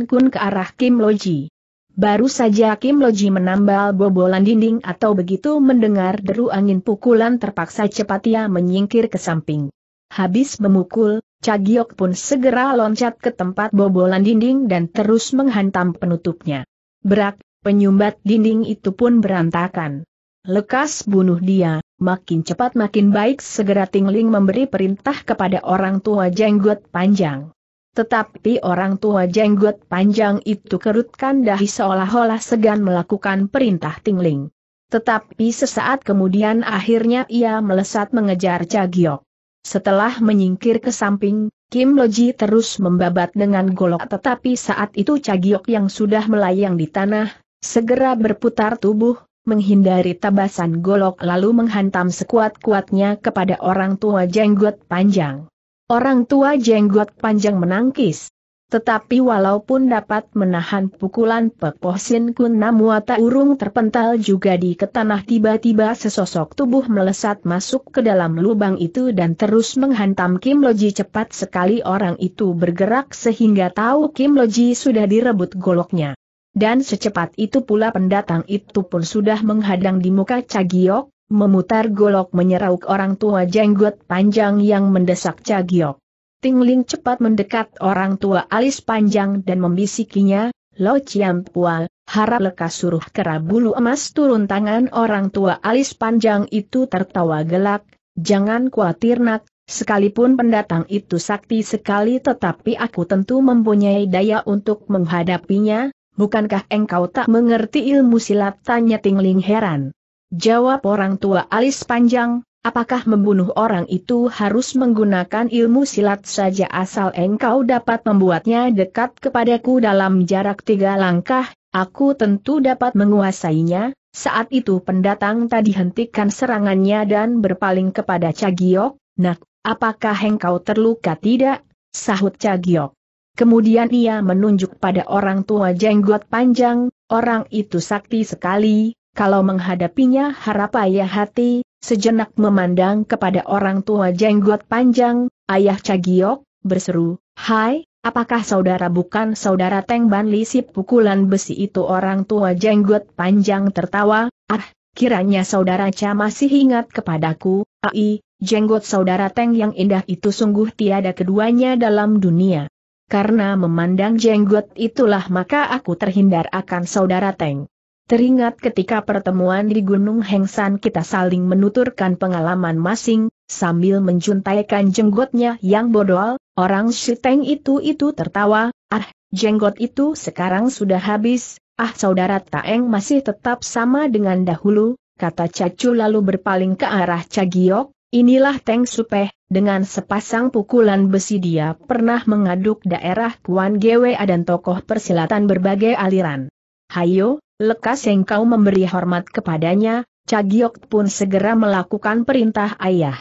S1: Kun ke arah Kim Loji. Baru saja Kim Loji menambal bobolan dinding atau begitu mendengar deru angin pukulan terpaksa cepat ia menyingkir ke samping. Habis memukul, Cagiok pun segera loncat ke tempat bobolan dinding dan terus menghantam penutupnya. Berak, penyumbat dinding itu pun berantakan. Lekas bunuh dia, makin cepat makin baik segera Tingling memberi perintah kepada orang tua jenggot panjang. Tetapi orang tua jenggot panjang itu kerutkan dahi seolah-olah segan melakukan perintah Tingling. Tetapi sesaat kemudian akhirnya ia melesat mengejar Cagiok. Setelah menyingkir ke samping, Kim Loji terus membabat dengan golok tetapi saat itu Cagiok yang sudah melayang di tanah, segera berputar tubuh, menghindari tabasan golok lalu menghantam sekuat-kuatnya kepada orang tua jenggot panjang. Orang tua jenggot panjang menangkis, tetapi walaupun dapat menahan pukulan Pepoh Sin Kun Namuata urung terpental juga di ketanah. tiba-tiba sesosok tubuh melesat masuk ke dalam lubang itu dan terus menghantam Kim Loji cepat sekali orang itu bergerak sehingga tahu Kim Loji sudah direbut goloknya. Dan secepat itu pula pendatang itu pun sudah menghadang di muka Cagiok, memutar golok menyerauk orang tua jenggot panjang yang mendesak Cagiok. Tingling cepat mendekat orang tua alis panjang dan membisikinya, Lo Chiam Pual, harap lekas suruh kera bulu emas turun tangan orang tua alis panjang itu tertawa gelak, jangan khawatir nak, sekalipun pendatang itu sakti sekali tetapi aku tentu mempunyai daya untuk menghadapinya, bukankah engkau tak mengerti ilmu silat? Tanya Tingling heran. Jawab orang tua alis panjang, Apakah membunuh orang itu harus menggunakan ilmu silat saja asal engkau dapat membuatnya dekat kepadaku dalam jarak tiga langkah, aku tentu dapat menguasainya, saat itu pendatang tadi hentikan serangannya dan berpaling kepada Cagiok, nak, apakah engkau terluka tidak? Sahut Cagiok. Kemudian ia menunjuk pada orang tua jenggot panjang, orang itu sakti sekali, kalau menghadapinya harap ayah hati, sejenak memandang kepada orang tua jenggot panjang, ayah Cagiok, berseru, Hai, apakah saudara bukan saudara Teng Ban Lisip pukulan besi itu orang tua jenggot panjang tertawa, ah, kiranya saudara Ca masih ingat kepadaku, ai, jenggot saudara Teng yang indah itu sungguh tiada keduanya dalam dunia. Karena memandang jenggot itulah maka aku terhindar akan saudara Teng. Teringat ketika pertemuan di Gunung Hengsan kita saling menuturkan pengalaman masing, sambil menjuntaikan jenggotnya yang bodol, orang Shiteng itu-itu tertawa, ah, jenggot itu sekarang sudah habis, ah saudara Taeng masih tetap sama dengan dahulu, kata Cacu lalu berpaling ke arah Cagiok, inilah Teng Supeh, dengan sepasang pukulan besi dia pernah mengaduk daerah Kuan Gwa dan tokoh persilatan berbagai aliran. Hayo, lekas engkau memberi hormat kepadanya, Cagiok pun segera melakukan perintah ayah.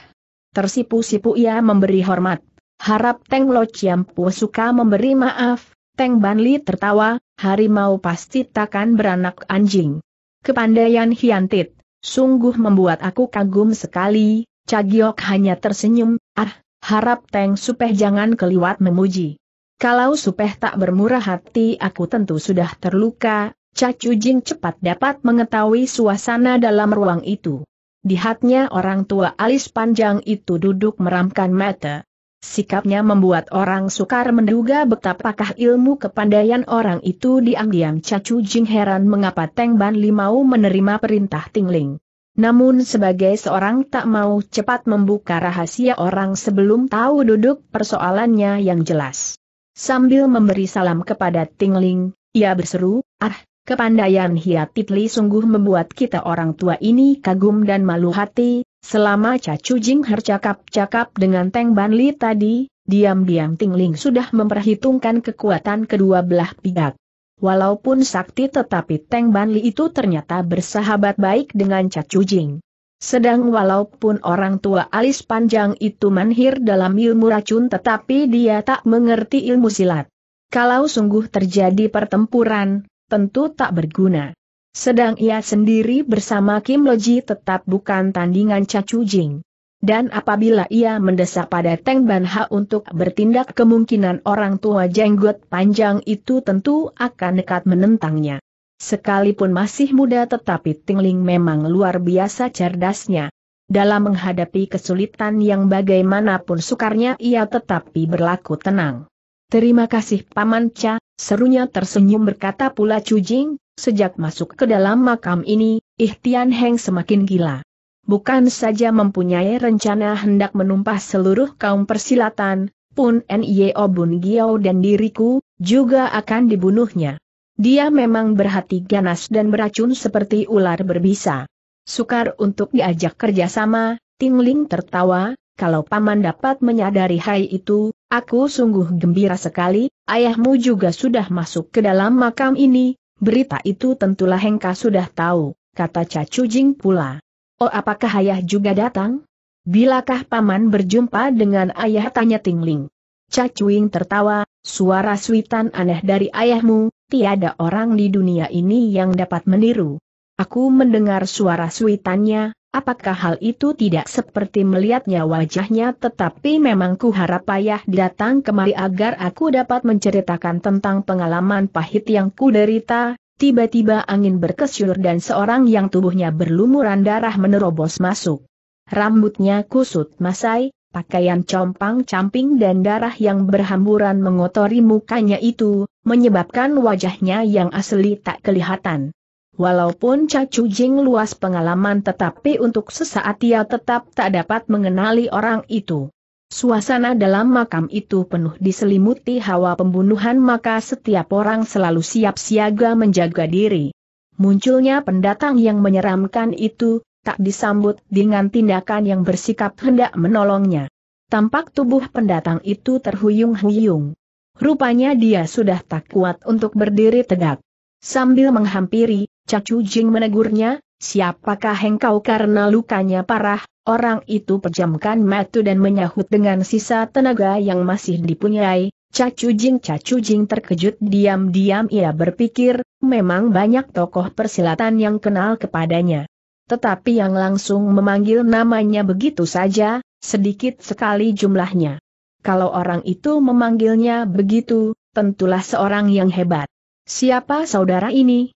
S1: Tersipu-sipu ia memberi hormat. Harap Teng Lo Chiampu suka memberi maaf, Teng Banli tertawa, harimau pasti takkan beranak anjing. Kepandaian Hiantit, sungguh membuat aku kagum sekali, Cagiok hanya tersenyum, ah, harap Teng Supeh jangan keliwat memuji. Kalau Supeh tak bermurah hati aku tentu sudah terluka, Cacu Jing cepat dapat mengetahui suasana dalam ruang itu. Di hatnya orang tua alis panjang itu duduk meramkan mata. Sikapnya membuat orang sukar menduga betapakah ilmu kepandaian orang itu diam-diam Cacu Jing heran mengapa Teng Ban Limau menerima perintah Tingling. Namun sebagai seorang tak mau cepat membuka rahasia orang sebelum tahu duduk persoalannya yang jelas. Sambil memberi salam kepada Tingling, ia berseru, ah, Kepandaian Hiat Titli sungguh membuat kita orang tua ini kagum dan malu hati, selama Cacu Jing cakap-cakap dengan Teng Ban Li tadi, diam-diam Ting Ling sudah memperhitungkan kekuatan kedua belah pihak. Walaupun sakti tetapi Teng Ban Li itu ternyata bersahabat baik dengan Cacu Jing. Sedang walaupun orang tua alis panjang itu manhir dalam ilmu racun tetapi dia tak mengerti ilmu silat. Kalau sungguh terjadi pertempuran, tentu tak berguna. Sedang ia sendiri bersama Kim Loji tetap bukan tandingan Cacu Jing. Dan apabila ia mendesak pada Teng Banha untuk bertindak kemungkinan orang tua jenggot panjang itu tentu akan nekat menentangnya. Sekalipun masih muda tetapi Tingling memang luar biasa cerdasnya. Dalam menghadapi kesulitan yang bagaimanapun sukarnya ia tetapi berlaku tenang. Terima kasih Paman Cha, Serunya tersenyum berkata pula Cujing, sejak masuk ke dalam makam ini, Ihtian Heng semakin gila. Bukan saja mempunyai rencana hendak menumpah seluruh kaum persilatan, pun Nye Bun giao dan diriku, juga akan dibunuhnya. Dia memang berhati ganas dan beracun seperti ular berbisa. Sukar untuk diajak kerjasama, Tingling tertawa, kalau paman dapat menyadari hai itu, aku sungguh gembira sekali, ayahmu juga sudah masuk ke dalam makam ini, berita itu tentulah Hengka sudah tahu, kata Cacu Jing pula. Oh apakah ayah juga datang? Bilakah paman berjumpa dengan ayah tanya Tingling? Cacuing tertawa, suara suitan aneh dari ayahmu, tiada orang di dunia ini yang dapat meniru. Aku mendengar suara suitannya, Apakah hal itu tidak seperti melihatnya wajahnya tetapi memang ku harap ayah datang kemari agar aku dapat menceritakan tentang pengalaman pahit yang ku derita, tiba-tiba angin berkesyur dan seorang yang tubuhnya berlumuran darah menerobos masuk. Rambutnya kusut masai, pakaian compang-camping dan darah yang berhamburan mengotori mukanya itu, menyebabkan wajahnya yang asli tak kelihatan. Walaupun Cacu Jing luas pengalaman tetapi untuk sesaat ia tetap tak dapat mengenali orang itu. Suasana dalam makam itu penuh diselimuti hawa pembunuhan maka setiap orang selalu siap siaga menjaga diri. Munculnya pendatang yang menyeramkan itu, tak disambut dengan tindakan yang bersikap hendak menolongnya. Tampak tubuh pendatang itu terhuyung-huyung. Rupanya dia sudah tak kuat untuk berdiri tegak. Sambil menghampiri, Cacu Jing menegurnya, siapakah engkau karena lukanya parah, orang itu pejamkan matu dan menyahut dengan sisa tenaga yang masih dipunyai. Cacu Jing Cacu Jing terkejut diam-diam ia berpikir, memang banyak tokoh persilatan yang kenal kepadanya. Tetapi yang langsung memanggil namanya begitu saja, sedikit sekali jumlahnya. Kalau orang itu memanggilnya begitu, tentulah seorang yang hebat. Siapa saudara ini?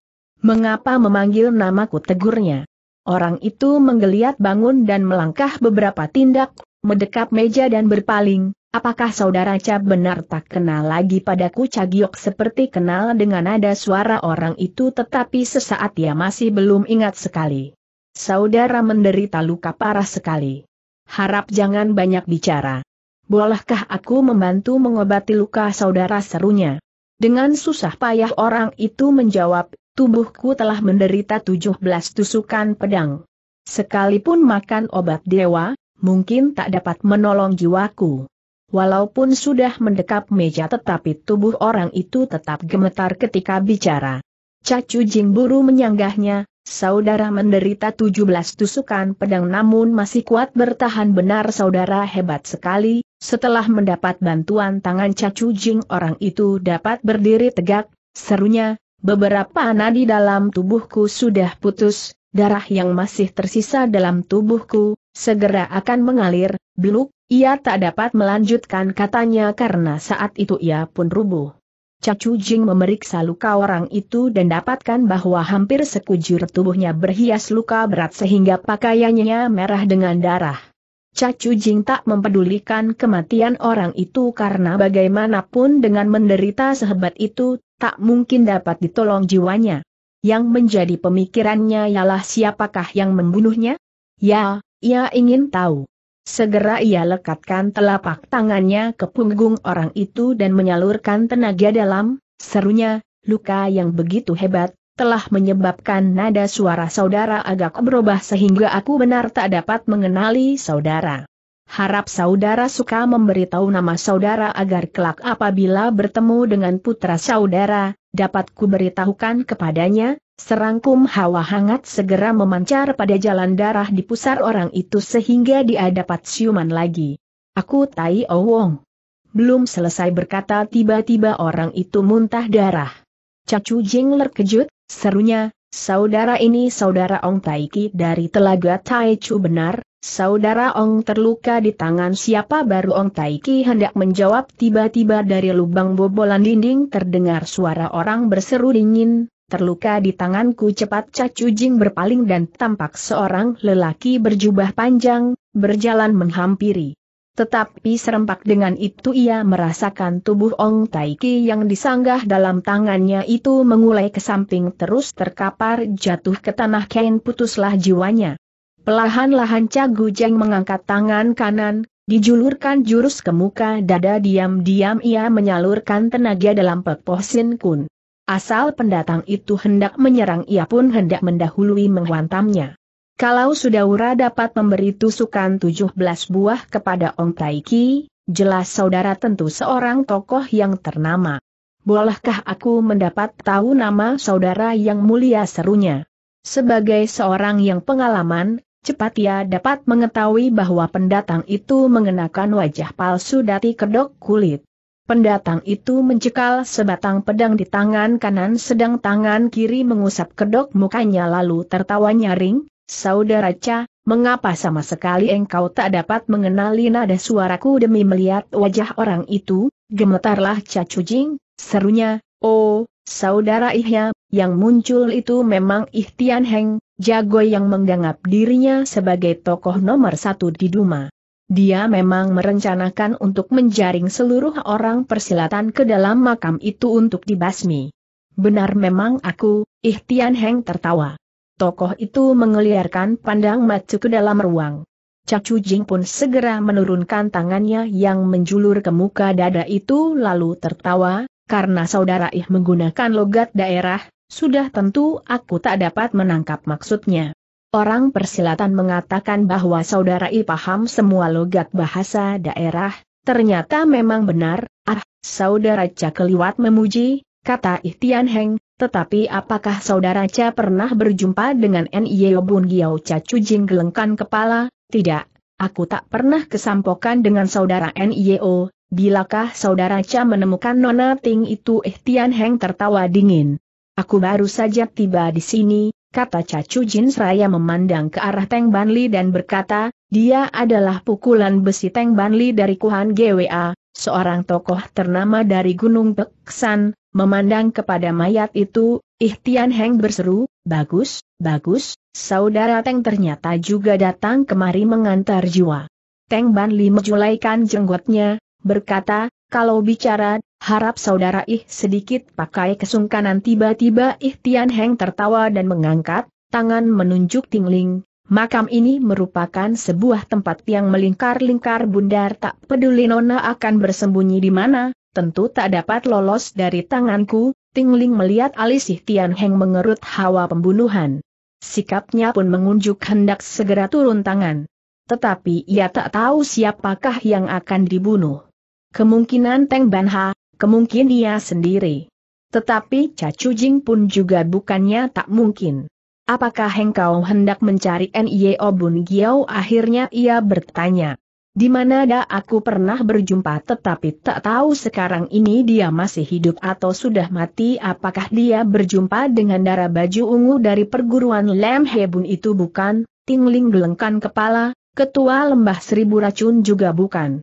S1: Mengapa memanggil namaku tegurnya? Orang itu menggeliat bangun dan melangkah beberapa tindak, mendekap meja dan berpaling, apakah saudara Cap benar tak kenal lagi padaku Cagiok seperti kenal dengan nada suara orang itu tetapi sesaat ia masih belum ingat sekali. Saudara menderita luka parah sekali. Harap jangan banyak bicara. Bolehkah aku membantu mengobati luka saudara serunya? Dengan susah payah orang itu menjawab, tubuhku telah menderita 17 tusukan pedang. Sekalipun makan obat dewa, mungkin tak dapat menolong jiwaku. Walaupun sudah mendekap meja tetapi tubuh orang itu tetap gemetar ketika bicara. Cacu Jing buru menyanggahnya, saudara menderita 17 tusukan pedang namun masih kuat bertahan benar saudara hebat sekali, setelah mendapat bantuan tangan Cacu Jing orang itu dapat berdiri tegak, serunya, Beberapa nadi dalam tubuhku sudah putus, darah yang masih tersisa dalam tubuhku, segera akan mengalir, beluk, ia tak dapat melanjutkan katanya karena saat itu ia pun rubuh. Cacu Jing memeriksa luka orang itu dan dapatkan bahwa hampir sekujur tubuhnya berhias luka berat sehingga pakaiannya merah dengan darah. Cacu Jing tak mempedulikan kematian orang itu karena bagaimanapun dengan menderita sehebat itu, tak mungkin dapat ditolong jiwanya. Yang menjadi pemikirannya ialah siapakah yang membunuhnya? Ya, ia ingin tahu. Segera ia lekatkan telapak tangannya ke punggung orang itu dan menyalurkan tenaga dalam, serunya, luka yang begitu hebat, telah menyebabkan nada suara saudara agak berubah sehingga aku benar tak dapat mengenali saudara. Harap saudara suka memberitahu nama saudara agar kelak apabila bertemu dengan putra saudara, dapat ku beritahukan kepadanya, serangkum hawa hangat segera memancar pada jalan darah di pusar orang itu sehingga dia dapat siuman lagi. Aku tai wong. Belum selesai berkata tiba-tiba orang itu muntah darah. Cacu Jing kejut. Serunya, saudara ini saudara Ong Taiki dari Telaga Taichu benar, saudara Ong terluka di tangan siapa baru Ong Taiki hendak menjawab tiba-tiba dari lubang bobolan dinding terdengar suara orang berseru dingin, terluka di tanganku cepat Cacu Jing berpaling dan tampak seorang lelaki berjubah panjang, berjalan menghampiri. Tetapi serempak dengan itu ia merasakan tubuh Ong Tai Taiki yang disanggah dalam tangannya itu mengulai ke samping terus terkapar jatuh ke tanah kain putuslah jiwanya. Pelahan-lahan Cagu Jeng mengangkat tangan kanan, dijulurkan jurus ke muka dada diam-diam ia menyalurkan tenaga dalam Sin kun. Asal pendatang itu hendak menyerang ia pun hendak mendahului menghantamnya. Kalau Sudaura dapat memberi tusukan 17 buah kepada Ong Taiki, jelas saudara tentu seorang tokoh yang ternama. Bolehkah aku mendapat tahu nama saudara yang mulia serunya? Sebagai seorang yang pengalaman, cepat ia dapat mengetahui bahwa pendatang itu mengenakan wajah palsu dari kedok kulit. Pendatang itu mencekal sebatang pedang di tangan kanan sedang tangan kiri mengusap kedok mukanya lalu tertawa nyaring, Saudara Cha, mengapa sama sekali engkau tak dapat mengenali nada suaraku demi melihat wajah orang itu? Gemetarlah Cha Chujing, serunya, oh, saudara Ihya, yang muncul itu memang Ihtian Heng, jago yang menganggap dirinya sebagai tokoh nomor satu di Duma. Dia memang merencanakan untuk menjaring seluruh orang persilatan ke dalam makam itu untuk dibasmi. Benar memang aku, Ihtian Heng tertawa tokoh itu mengeliarkan pandang macu ke dalam ruang. Cacu Jing pun segera menurunkan tangannya yang menjulur ke muka dada itu lalu tertawa, karena saudara Ih menggunakan logat daerah, sudah tentu aku tak dapat menangkap maksudnya. Orang persilatan mengatakan bahwa saudara I paham semua logat bahasa daerah, ternyata memang benar, ah, saudara Cakeliwat memuji, kata Ihtian Heng, tetapi apakah saudara Cha pernah berjumpa dengan nio Bun Giao Cha Cujing gelengkan kepala? Tidak, aku tak pernah kesampokan dengan saudara nio, Bilakah saudara Cha menemukan Nona Ting itu Ihtian Heng tertawa dingin. Aku baru saja tiba di sini, kata Cha jin seraya memandang ke arah Teng Banli dan berkata, dia adalah pukulan besi Teng Banli dari Kuhan GWA, seorang tokoh ternama dari Gunung Beksan memandang kepada mayat itu, Ihtian Heng berseru, bagus, bagus, saudara Teng ternyata juga datang kemari mengantar jiwa. Teng Ban Li menjulaikan jenggotnya, berkata, kalau bicara, harap saudara Ih sedikit pakai kesungkanan tiba-tiba Tian Heng tertawa dan mengangkat, tangan menunjuk tingling, Makam ini merupakan sebuah tempat yang melingkar-lingkar bundar tak peduli Nona akan bersembunyi di mana, tentu tak dapat lolos dari tanganku, Tingling melihat Alisih Tian Heng mengerut hawa pembunuhan. Sikapnya pun mengunjuk hendak segera turun tangan. Tetapi ia tak tahu siapakah yang akan dibunuh. Kemungkinan Teng Ban Ha, kemungkinan ia sendiri. Tetapi Cacu Jing pun juga bukannya tak mungkin. Apakah engkau hendak mencari N.I.O. Bun Giao? Akhirnya ia bertanya. Di mana dah aku pernah berjumpa tetapi tak tahu sekarang ini dia masih hidup atau sudah mati apakah dia berjumpa dengan darah baju ungu dari perguruan Lem Hebun itu bukan, Tingling gelengkan kepala, ketua lembah seribu racun juga bukan.